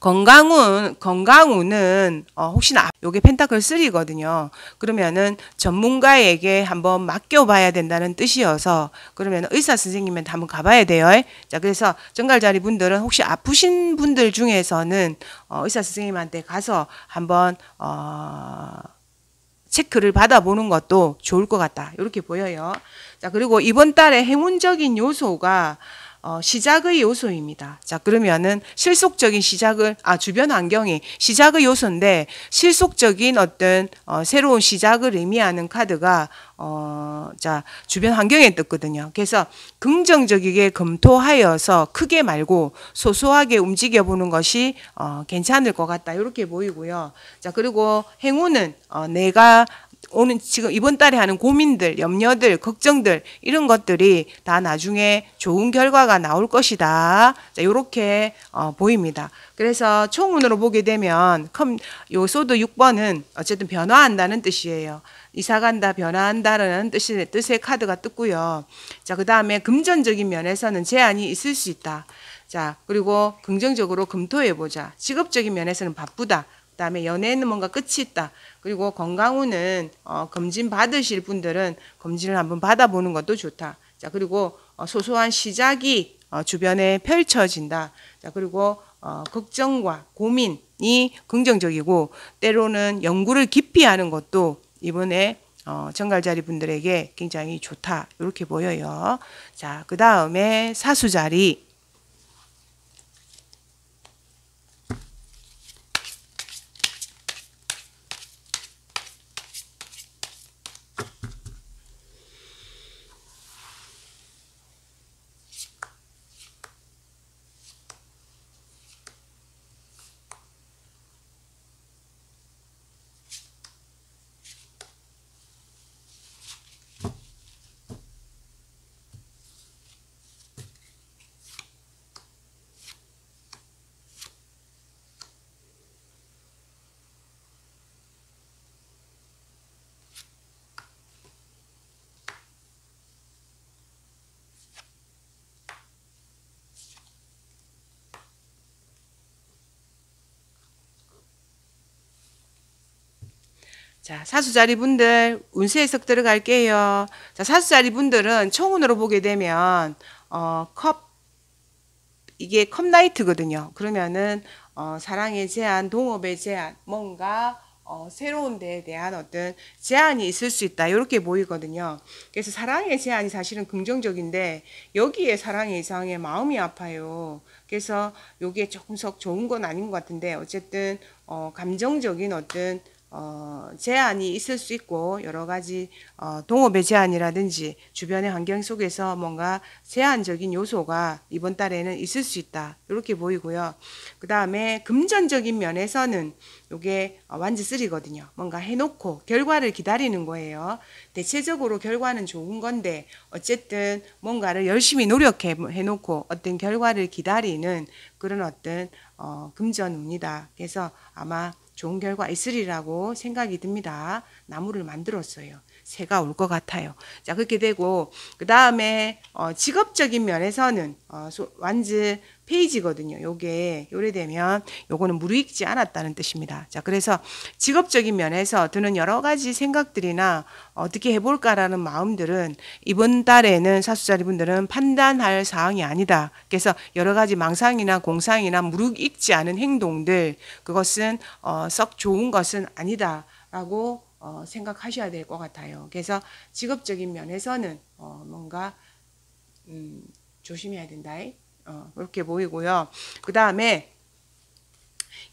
건강운 건강운은 어, 혹시나 아, 요게 펜타클 3거든요. 그러면은 전문가에게 한번 맡겨봐야 된다는 뜻이어서 그러면 의사 선생님한테 한번 가봐야 돼요. 자 그래서 정갈자리 분들은 혹시 아프신 분들 중에서는 어, 의사 선생님한테 가서 한번 어, 체크를 받아보는 것도 좋을 것 같다. 이렇게 보여요. 자 그리고 이번 달에 행운적인 요소가 어, 시작의 요소입니다. 자, 그러면은 실속적인 시작을, 아, 주변 환경이 시작의 요소인데 실속적인 어떤 어, 새로운 시작을 의미하는 카드가, 어, 자, 주변 환경에 떴거든요. 그래서 긍정적이게 검토하여서 크게 말고 소소하게 움직여보는 것이 어, 괜찮을 것 같다. 이렇게 보이고요. 자, 그리고 행운은 어, 내가 오는 지금 이번 달에 하는 고민들, 염려들, 걱정들 이런 것들이 다 나중에 좋은 결과가 나올 것이다. 자, 요렇게 어, 보입니다. 그래서 총운으로 보게 되면 컴요 소드 6번은 어쨌든 변화한다는 뜻이에요. 이사간다, 변화한다라는 뜻의, 뜻의 카드가 뜨고요. 자, 그 다음에 금전적인 면에서는 제한이 있을 수 있다. 자, 그리고 긍정적으로 검토해보자. 직업적인 면에서는 바쁘다. 그다음에 연애는 뭔가 끝이 있다. 그리고 건강운은 어, 검진 받으실 분들은 검진을 한번 받아보는 것도 좋다. 자 그리고 어, 소소한 시작이 어, 주변에 펼쳐진다. 자 그리고 어, 걱정과 고민이 긍정적이고 때로는 연구를 깊이 하는 것도 이번에 어, 정갈자리 분들에게 굉장히 좋다. 이렇게 보여요. 자, 그 다음에 사수자리. 자, 사수자리 분들 운세 해석 들어갈게요. 자, 사수자리 분들은 청운으로 보게 되면 어, 컵 이게 컵나이트거든요. 그러면은 어, 사랑의 제한, 동업의 제한, 뭔가 어, 새로운 데에 대한 어떤 제한이 있을 수 있다 이렇게 보이거든요. 그래서 사랑의 제한이 사실은 긍정적인데 여기에 사랑의 이상의 마음이 아파요. 그래서 여기에 조금씩 좋은 건 아닌 것 같은데 어쨌든 어, 감정적인 어떤 어, 제한이 있을 수 있고 여러 가지 어, 동업의 제한이라든지 주변의 환경 속에서 뭔가 제한적인 요소가 이번 달에는 있을 수 있다 이렇게 보이고요. 그 다음에 금전적인 면에서는 이게 완지 쓰리거든요. 뭔가 해놓고 결과를 기다리는 거예요. 대체적으로 결과는 좋은 건데 어쨌든 뭔가를 열심히 노력해 놓고 어떤 결과를 기다리는 그런 어떤 어, 금전입니다. 그래서 아마 좋은 결과 있으리라고 생각이 듭니다. 나무를 만들었어요. 새가 올 것 같아요. 자, 그렇게 되고, 그 다음에, 어, 직업적인 면에서는, 어, 완즈 페이지거든요. 요게 요래되면 요거는 무르익지 않았다는 뜻입니다. 자, 그래서 직업적인 면에서 드는 여러 가지 생각들이나 어떻게 해볼까라는 마음들은 이번 달에는 사수자리분들은 판단할 사항이 아니다. 그래서 여러 가지 망상이나 공상이나 무르익지 않은 행동들 그것은 어, 썩 좋은 것은 아니다라고 어, 생각하셔야 될 것 같아요. 그래서 직업적인 면에서는 어, 뭔가 음, 조심해야 된다. 이 이렇게 어, 보이고요. 그 다음에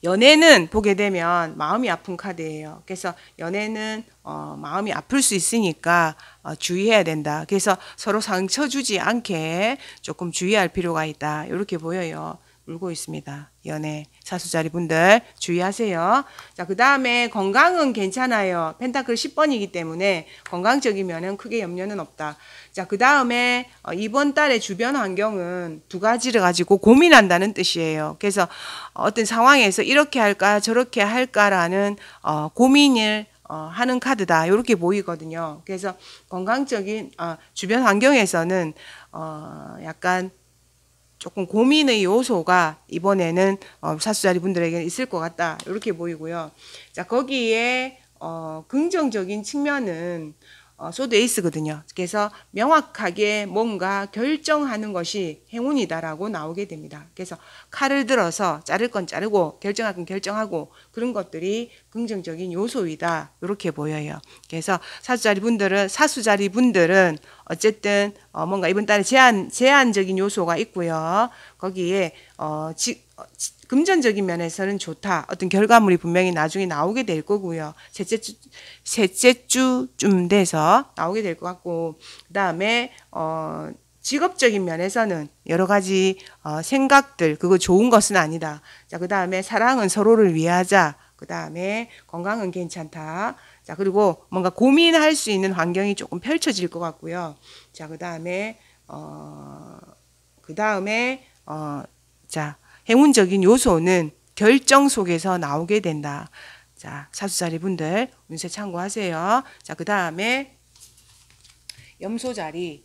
연애는 보게 되면 마음이 아픈 카드예요. 그래서 연애는 어, 마음이 아플 수 있으니까 어, 주의해야 된다. 그래서 서로 상처 주지 않게 조금 주의할 필요가 있다. 이렇게 보여요. 울고 있습니다. 연애 사수자리 분들 주의하세요. 자, 그 다음에 건강은 괜찮아요. 펜타클 10번이기 때문에 건강적이면은 크게 염려는 없다. 자, 그 다음에 어, 이번 달의 주변 환경은 두 가지를 가지고 고민한다는 뜻이에요. 그래서 어떤 상황에서 이렇게 할까 저렇게 할까라는 어, 고민을 어, 하는 카드다 이렇게 보이거든요. 그래서 건강적인 어, 주변 환경에서는 어, 약간 조금 고민의 요소가 이번에는 어, 사수자리 분들에게는 있을 것 같다 이렇게 보이고요. 자 거기에 어, 긍정적인 측면은 어, 소드 에이스거든요. 그래서 명확하게 뭔가 결정하는 것이 행운이다라고 나오게 됩니다. 그래서 칼을 들어서 자를 건 자르고 결정할 건 결정하고 그런 것들이 긍정적인 요소이다. 이렇게 보여요. 그래서 사수자리 분들은 사수자리 분들은 어쨌든 어 뭔가 이번 달에 제한 제한적인 요소가 있고요. 거기에 어, 어 지, 금전적인 면에서는 좋다. 어떤 결과물이 분명히 나중에 나오게 될 거고요. 셋째 주, 셋째 주쯤 돼서 나오게 될 것 같고, 그 다음에, 어, 직업적인 면에서는 여러 가지 어, 생각들 그거 좋은 것은 아니다. 자 그다음에 사랑은 서로를 위하자. 그다음에 건강은 괜찮다. 자 그리고 뭔가 고민할 수 있는 환경이 조금 펼쳐질 것 같고요. 자 그다음에 어 그다음에 어자 행운적인 요소는 결정 속에서 나오게 된다. 자, 사수자리 분들 운세 참고하세요. 자, 그 다음에 염소자리.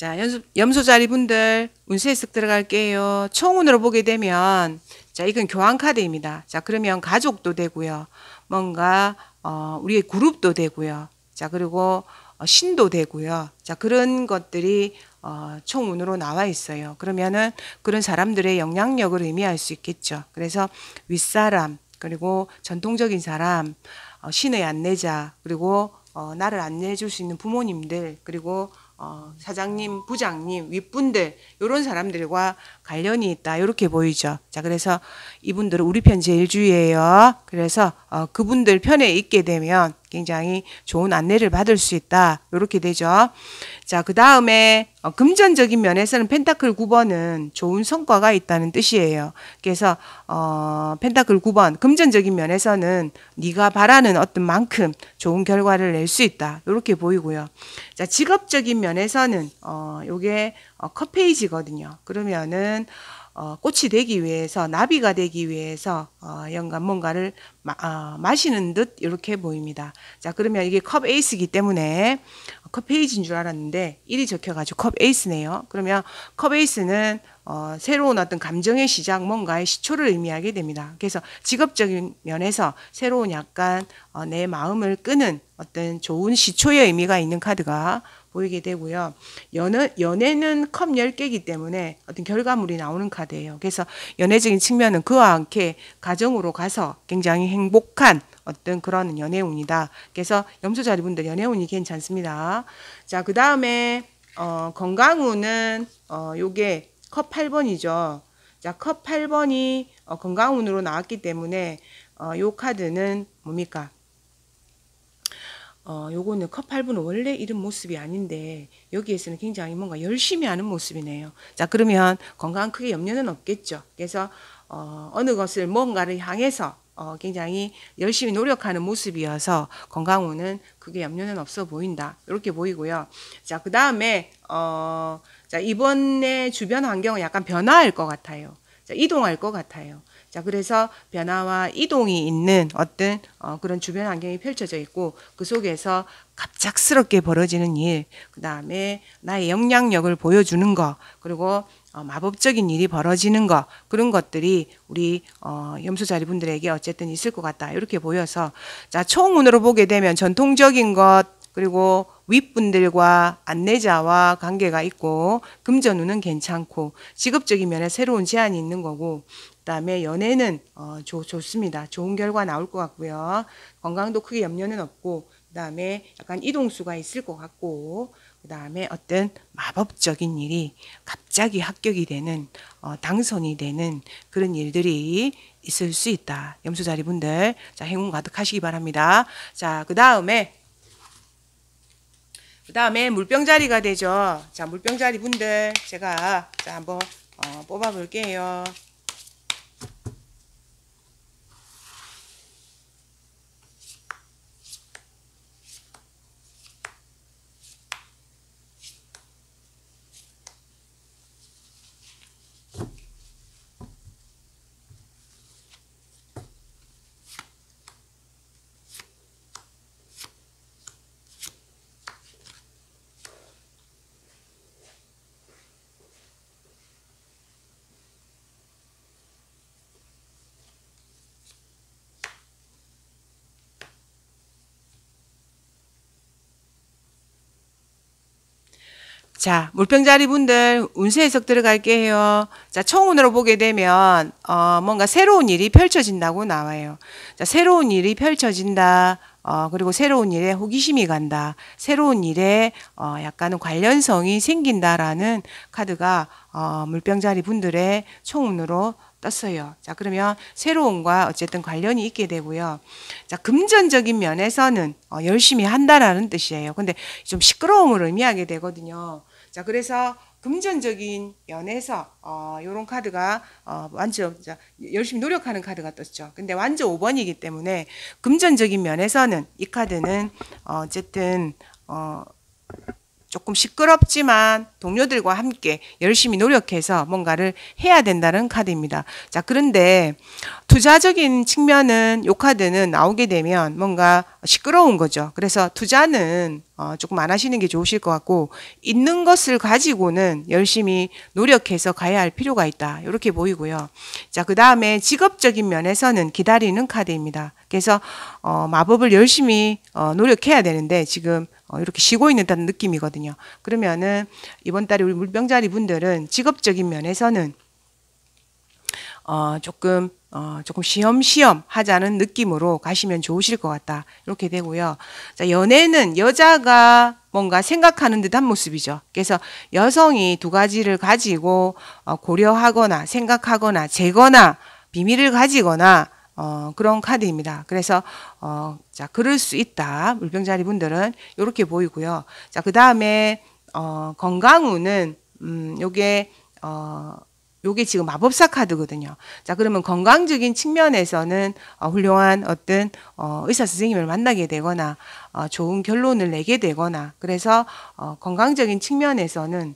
자, 연수, 염소자리 분들 운세쓱 들어갈게요. 총운으로 보게 되면 자, 이건 교환 카드입니다. 자, 그러면 가족도 되고요. 뭔가 어, 우리의 그룹도 되고요. 자, 그리고 어, 신도 되고요. 자, 그런 것들이 어, 총운으로 나와 있어요. 그러면은 그런 사람들의 영향력을 의미할 수 있겠죠. 그래서 윗사람, 그리고 전통적인 사람, 어, 신의 안내자, 그리고 어, 나를 안내해 줄 수 있는 부모님들, 그리고 어, 사장님, 부장님, 윗분들 이런 사람들과 관련이 있다 이렇게 보이죠. 자 그래서 이분들은 우리 편 제일 주의해요. 그래서 어, 그분들 편에 있게 되면 굉장히 좋은 안내를 받을 수 있다 이렇게 되죠. 자 그 다음에 어, 금전적인 면에서는 펜타클 9번은 좋은 성과가 있다는 뜻이에요. 그래서 어, 펜타클 9번 금전적인 면에서는 네가 바라는 어떤 만큼 좋은 결과를 낼 수 있다 이렇게 보이고요. 자 직업적인 면에서는 어, 요게 어, 컷페이지거든요. 그러면은 어, 꽃이 되기 위해서 나비가 되기 위해서 어, 연간 뭔가를 마, 어, 마시는 듯 이렇게 보입니다. 자 그러면 이게 컵 에이스이기 때문에 어, 컵페이스인줄 알았는데 1이 적혀가지고 컵 에이스네요. 그러면 컵 에이스는 어, 새로운 어떤 감정의 시작 뭔가의 시초를 의미하게 됩니다. 그래서 직업적인 면에서 새로운 약간 어, 내 마음을 끄는 어떤 좋은 시초의 의미가 있는 카드가 보이게 되고요. 연애, 연애는 컵 10개이기 때문에 어떤 결과물이 나오는 카드예요. 그래서 연애적인 측면은 그와 함께 가정으로 가서 굉장히 행복한 어떤 그런 연애운이다. 그래서 염소자리분들 연애운이 괜찮습니다. 자, 그 다음에 어, 건강운은 어, 요게 컵 8번이죠. 자, 컵 8번이 어, 건강운으로 나왔기 때문에 어, 요 카드는 뭡니까? 어, 요거는 컵8분은 원래 이런 모습이 아닌데 여기에서는 굉장히 뭔가 열심히 하는 모습이네요. 자 그러면 건강 크게 염려는 없겠죠. 그래서 어, 어느 것을 뭔가를 향해서 어, 굉장히 열심히 노력하는 모습이어서 건강운은 크게 염려는 없어 보인다. 이렇게 보이고요. 자, 그 다음에, 어, 자, 이번에 주변 환경은 약간 변화할 것 같아요. 자, 이동할 것 같아요. 자, 그래서 변화와 이동이 있는 어떤 어, 그런 주변 환경이 펼쳐져 있고 그 속에서 갑작스럽게 벌어지는 일, 그 다음에 나의 영향력을 보여주는 것, 그리고 어, 마법적인 일이 벌어지는 것, 그런 것들이 우리 어, 염소자리 분들에게 어쨌든 있을 것 같다. 이렇게 보여서 자, 총운으로 보게 되면 전통적인 것, 그리고 윗분들과 안내자와 관계가 있고 금전운은 괜찮고 직업적인 면에 새로운 제안이 있는 거고 그다음에 연애는 어, 좋, 좋습니다. 좋은 결과 나올 것 같고요. 건강도 크게 염려는 없고 그다음에 약간 이동수가 있을 것 같고 그다음에 어떤 마법적인 일이 갑자기 합격이 되는 어, 당선이 되는 그런 일들이 있을 수 있다. 염소자리 분들 자 행운 가득하시기 바랍니다. 자 그다음에 그다음에 물병자리가 되죠. 자 물병자리 분들 제가 자 한번 어, 뽑아볼게요. 자, 물병자리 분들 운세 해석 들어갈게요. 자, 청운으로 보게 되면 어, 뭔가 새로운 일이 펼쳐진다고 나와요. 자, 새로운 일이 펼쳐진다. 어, 그리고 새로운 일에 호기심이 간다. 새로운 일에 어, 약간은 관련성이 생긴다라는 카드가 어, 물병자리 분들의 총운으로 떴어요. 자, 그러면 새로운과 어쨌든 관련이 있게 되고요. 자, 금전적인 면에서는 어, 열심히 한다라는 뜻이에요. 근데 좀 시끄러움을 의미하게 되거든요. 자, 그래서 금전적인 면에서 어, 요런 카드가 어, 완전 자, 열심히 노력하는 카드가 떴죠. 근데 완전 5번이기 때문에 금전적인 면에서는 이 카드는 어, 어쨌든 어, 조금 시끄럽지만 동료들과 함께 열심히 노력해서 뭔가를 해야 된다는 카드입니다. 자, 그런데 투자적인 측면은 요 카드는 나오게 되면 뭔가 시끄러운 거죠. 그래서 투자는 어, 조금 안 하시는 게 좋으실 것 같고 있는 것을 가지고는 열심히 노력해서 가야 할 필요가 있다. 이렇게 보이고요. 자, 그 다음에 직업적인 면에서는 기다리는 카드입니다. 그래서 어, 마법을 열심히 어, 노력해야 되는데 지금 어, 이렇게 쉬고 있는 다는 느낌이거든요. 그러면은 이번 달에 우리 물병자리 분들은 직업적인 면에서는 어, 조금 어, 조금 시험시험 하자는 느낌으로 가시면 좋으실 것 같다. 이렇게 되고요. 자, 연애는 여자가 뭔가 생각하는 듯한 모습이죠. 그래서 여성이 두 가지를 가지고 어, 고려하거나 생각하거나 재거나 비밀을 가지거나 어, 그런 카드입니다. 그래서 어, 자 그럴 수 있다 물병자리 분들은 이렇게 보이고요. 자그 다음에 어, 건강운은 음, 요게 어, 요게 지금 마법사 카드거든요. 자, 그러면 건강적인 측면에서는 어, 훌륭한 어떤 어, 의사 선생님을 만나게 되거나 어, 좋은 결론을 내게 되거나 그래서 어, 건강적인 측면에서는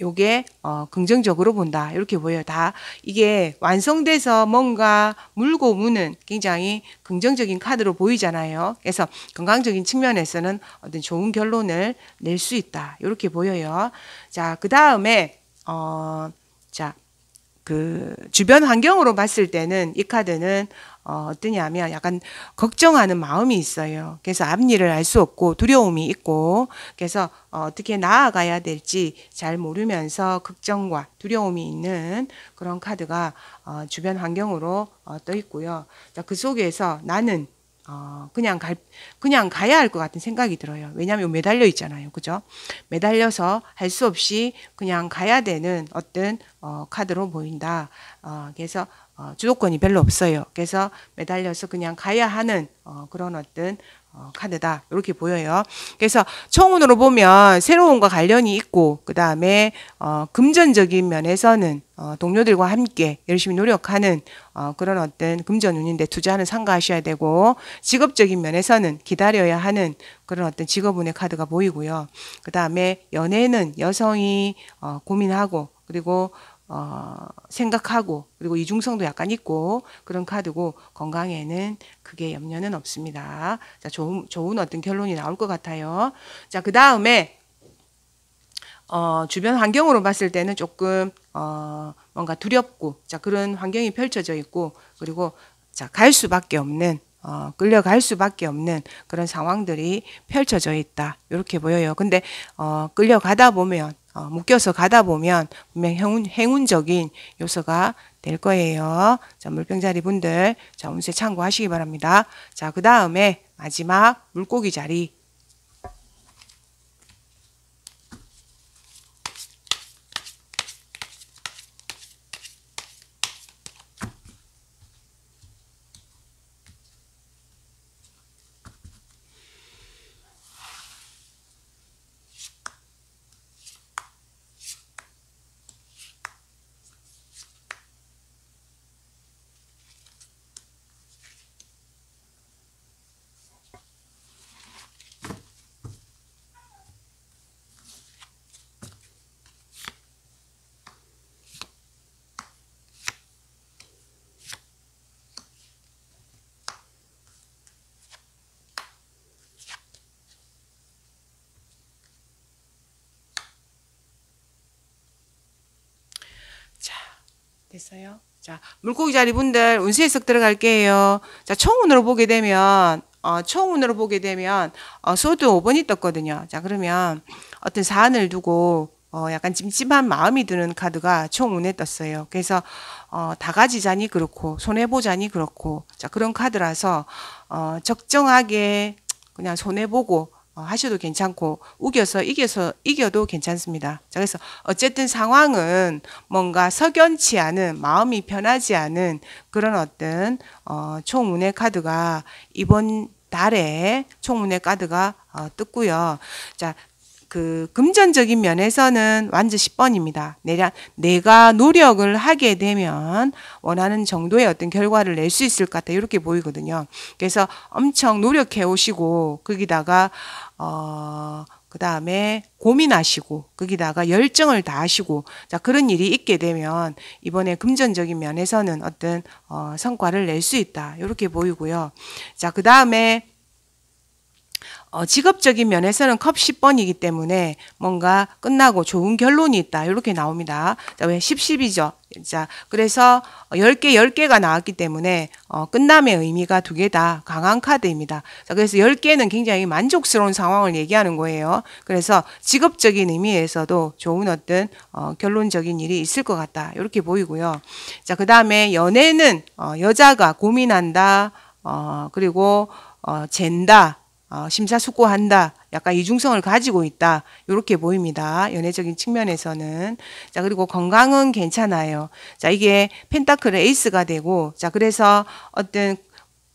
요게 어, 긍정적으로 본다 이렇게 보여요. 다 이게 완성돼서 뭔가 물고 무는 굉장히 긍정적인 카드로 보이잖아요. 그래서 건강적인 측면에서는 어떤 좋은 결론을 낼 수 있다 이렇게 보여요. 자그 다음에 어, 자그 주변 환경으로 봤을 때는 이 카드는 어, 어떠냐면 약간 걱정하는 마음이 있어요. 그래서 앞일을 알 수 없고 두려움이 있고 그래서 어, 어떻게 나아가야 될지 잘 모르면서 걱정과 두려움이 있는 그런 카드가 어, 주변 환경으로 어, 떠 있고요. 자, 그 속에서 나는 어, 그냥 갈, 그냥 가야 할 것 같은 생각이 들어요. 왜냐하면 매달려 있잖아요. 그죠? 매달려서 할 수 없이 그냥 가야 되는 어떤, 어, 카드로 보인다. 어, 그래서, 어, 주도권이 별로 없어요. 그래서 매달려서 그냥 가야 하는 어, 그런 어떤 어, 카드다 이렇게 보여요. 그래서 청운으로 보면 새로운과 관련이 있고 그 다음에 어, 금전적인 면에서는 어, 동료들과 함께 열심히 노력하는 어, 그런 어떤 금전운인데 투자는 상가하셔야 되고 직업적인 면에서는 기다려야 하는 그런 어떤 직업운의 카드가 보이고요. 그 다음에 연애는 여성이 어, 고민하고 그리고 어, 생각하고 그리고 이중성도 약간 있고 그런 카드고 건강에는 크게 염려는 없습니다. 자, 좋은 좋은 어떤 결론이 나올 것 같아요. 자, 그 다음에 어, 주변 환경으로 봤을 때는 조금 어, 뭔가 두렵고 자 그런 환경이 펼쳐져 있고 그리고 자갈 수밖에 없는 어, 끌려갈 수밖에 없는 그런 상황들이 펼쳐져 있다. 이렇게 보여요. 근데 어, 끌려가다 보면 어, 묶여서 가다 보면 분명 행운, 행운적인 요소가 될 거예요. 자, 물병자리 분들, 자, 운세 참고하시기 바랍니다. 자, 그 다음에 마지막 물고기 자리 있어요. 자, 물고기 자리분들 운세에쏙 들어갈게요. 자, 총운으로 보게 되면 어, 총운으로 보게 되면 어, 소드 5번이 떴거든요. 자, 그러면 어떤 사안을 두고 어, 약간 찜찜한 마음이 드는 카드가 총운에 떴어요. 그래서 어, 다가지자니 그렇고 손해보자니 그렇고 자 그런 카드라서 어, 적정하게 그냥 손해보고 어, 하셔도 괜찮고 우겨서 이겨서 이겨도 괜찮습니다. 자, 그래서 어쨌든 상황은 뭔가 석연치 않은 마음이 편하지 않은 그런 어떤 어, 총문의 카드가 이번 달에 총문의 카드가 어, 뜯고요. 자, 그 금전적인 면에서는 완전 10번입니다. 내가, 내가 노력을 하게 되면 원하는 정도의 어떤 결과를 낼 수 있을 것 같다. 이렇게 보이거든요. 그래서 엄청 노력해 오시고, 거기다가, 어, 그 다음에 고민하시고, 거기다가 열정을 다하시고, 자, 그런 일이 있게 되면 이번에 금전적인 면에서는 어떤, 어, 성과를 낼 수 있다. 이렇게 보이고요. 자, 그 다음에 어, 직업적인 면에서는 컵 10번이기 때문에 뭔가 끝나고 좋은 결론이 있다. 이렇게 나옵니다. 자, 왜 10, 10이죠. 자, 그래서 10개, 10개가 나왔기 때문에 어, 끝남의 의미가 두개다 강한 카드입니다. 자, 그래서 10개는 굉장히 만족스러운 상황을 얘기하는 거예요. 그래서 직업적인 의미에서도 좋은 어떤 어, 결론적인 일이 있을 것 같다. 이렇게 보이고요. 자, 그 다음에 연애는 어, 여자가 고민한다. 어, 그리고 어, 잰다. 어, 심사숙고한다. 약간 이중성을 가지고 있다. 이렇게 보입니다. 연애적인 측면에서는. 자, 그리고 건강은 괜찮아요. 자, 이게 펜타클의 에이스가 되고, 자, 그래서 어떤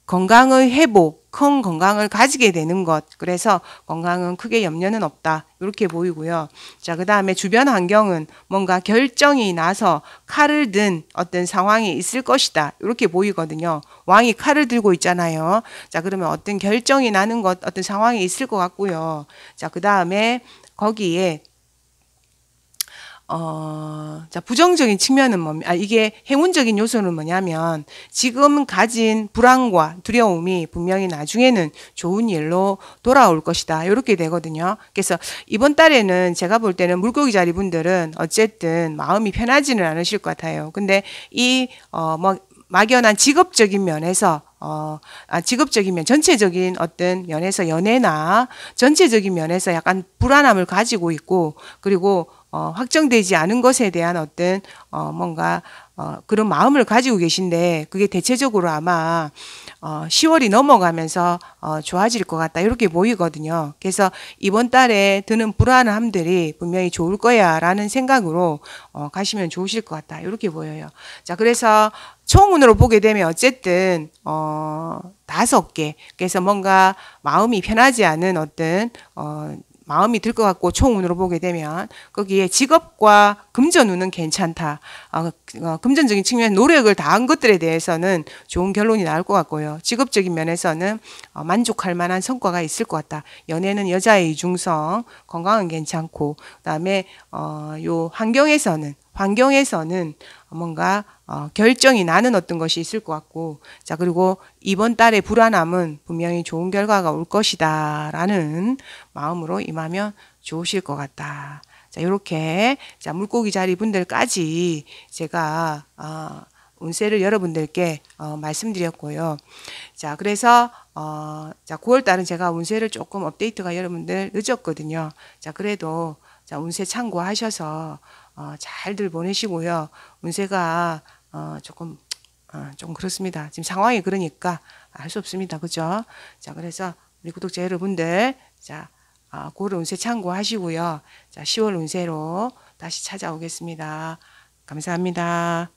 건강의 회복, 큰 건강을 가지게 되는 것. 그래서 건강은 크게 염려는 없다. 이렇게 보이고요. 자, 그 다음에 주변 환경은 뭔가 결정이 나서 칼을 든 어떤 상황이 있을 것이다. 이렇게 보이거든요. 왕이 칼을 들고 있잖아요. 자, 그러면 어떤 결정이 나는 것, 어떤 상황이 있을 것 같고요. 자, 그 다음에 거기에 어, 자, 부정적인 측면은 뭐, 아, 이게 행운적인 요소는 뭐냐면 지금 가진 불안과 두려움이 분명히 나중에는 좋은 일로 돌아올 것이다. 이렇게 되거든요. 그래서 이번 달에는 제가 볼 때는 물고기 자리분들은 어쨌든 마음이 편하지는 않으실 것 같아요. 근데 이, 어, 뭐, 막연한 직업적인 면에서 어, 아, 직업적인 면, 전체적인 어떤 면에서 연애나 전체적인 면에서 약간 불안함을 가지고 있고, 그리고 어, 확정되지 않은 것에 대한 어떤 어, 뭔가 어, 그런 마음을 가지고 계신데 그게 대체적으로 아마 어, 10월이 넘어가면서 어, 좋아질 것 같다 이렇게 보이거든요. 그래서 이번 달에 드는 불안함들이 분명히 좋을 거야라는 생각으로 어, 가시면 좋으실 것 같다 이렇게 보여요. 자 그래서 총운으로 보게 되면 어쨌든 어 다섯 개 그래서 뭔가 마음이 편하지 않은 어떤 어 마음이 들 것 같고 총운으로 보게 되면 거기에 직업과 금전운은 괜찮다. 어, 어 금전적인 측면 노력을 다한 것들에 대해서는 좋은 결론이 나올 것 같고요. 직업적인 면에서는 어, 만족할 만한 성과가 있을 것 같다. 연애는 여자의 이중성, 건강은 괜찮고 그다음에 어, 요 환경에서는 환경에서는 뭔가 어, 결정이 나는 어떤 것이 있을 것 같고, 자, 그리고 이번 달의 불안함은 분명히 좋은 결과가 올 것이다. 라는 마음으로 임하면 좋으실 것 같다. 자, 요렇게, 자, 물고기 자리 분들까지 제가, 어, 운세를 여러분들께 어, 말씀드렸고요. 자, 그래서 어, 자, 9월 달은 제가 운세를 조금 업데이트가 여러분들 늦었거든요. 자, 그래도 자, 운세 참고하셔서 어, 잘들 보내시고요. 운세가 어, 조금 어, 좀 그렇습니다. 지금 상황이 그러니까 알 수 없습니다. 그죠? 자, 그래서 우리 구독자 여러분들 자, 어, 고를 운세 참고하시고요. 자, 10월 운세로 다시 찾아오겠습니다. 감사합니다.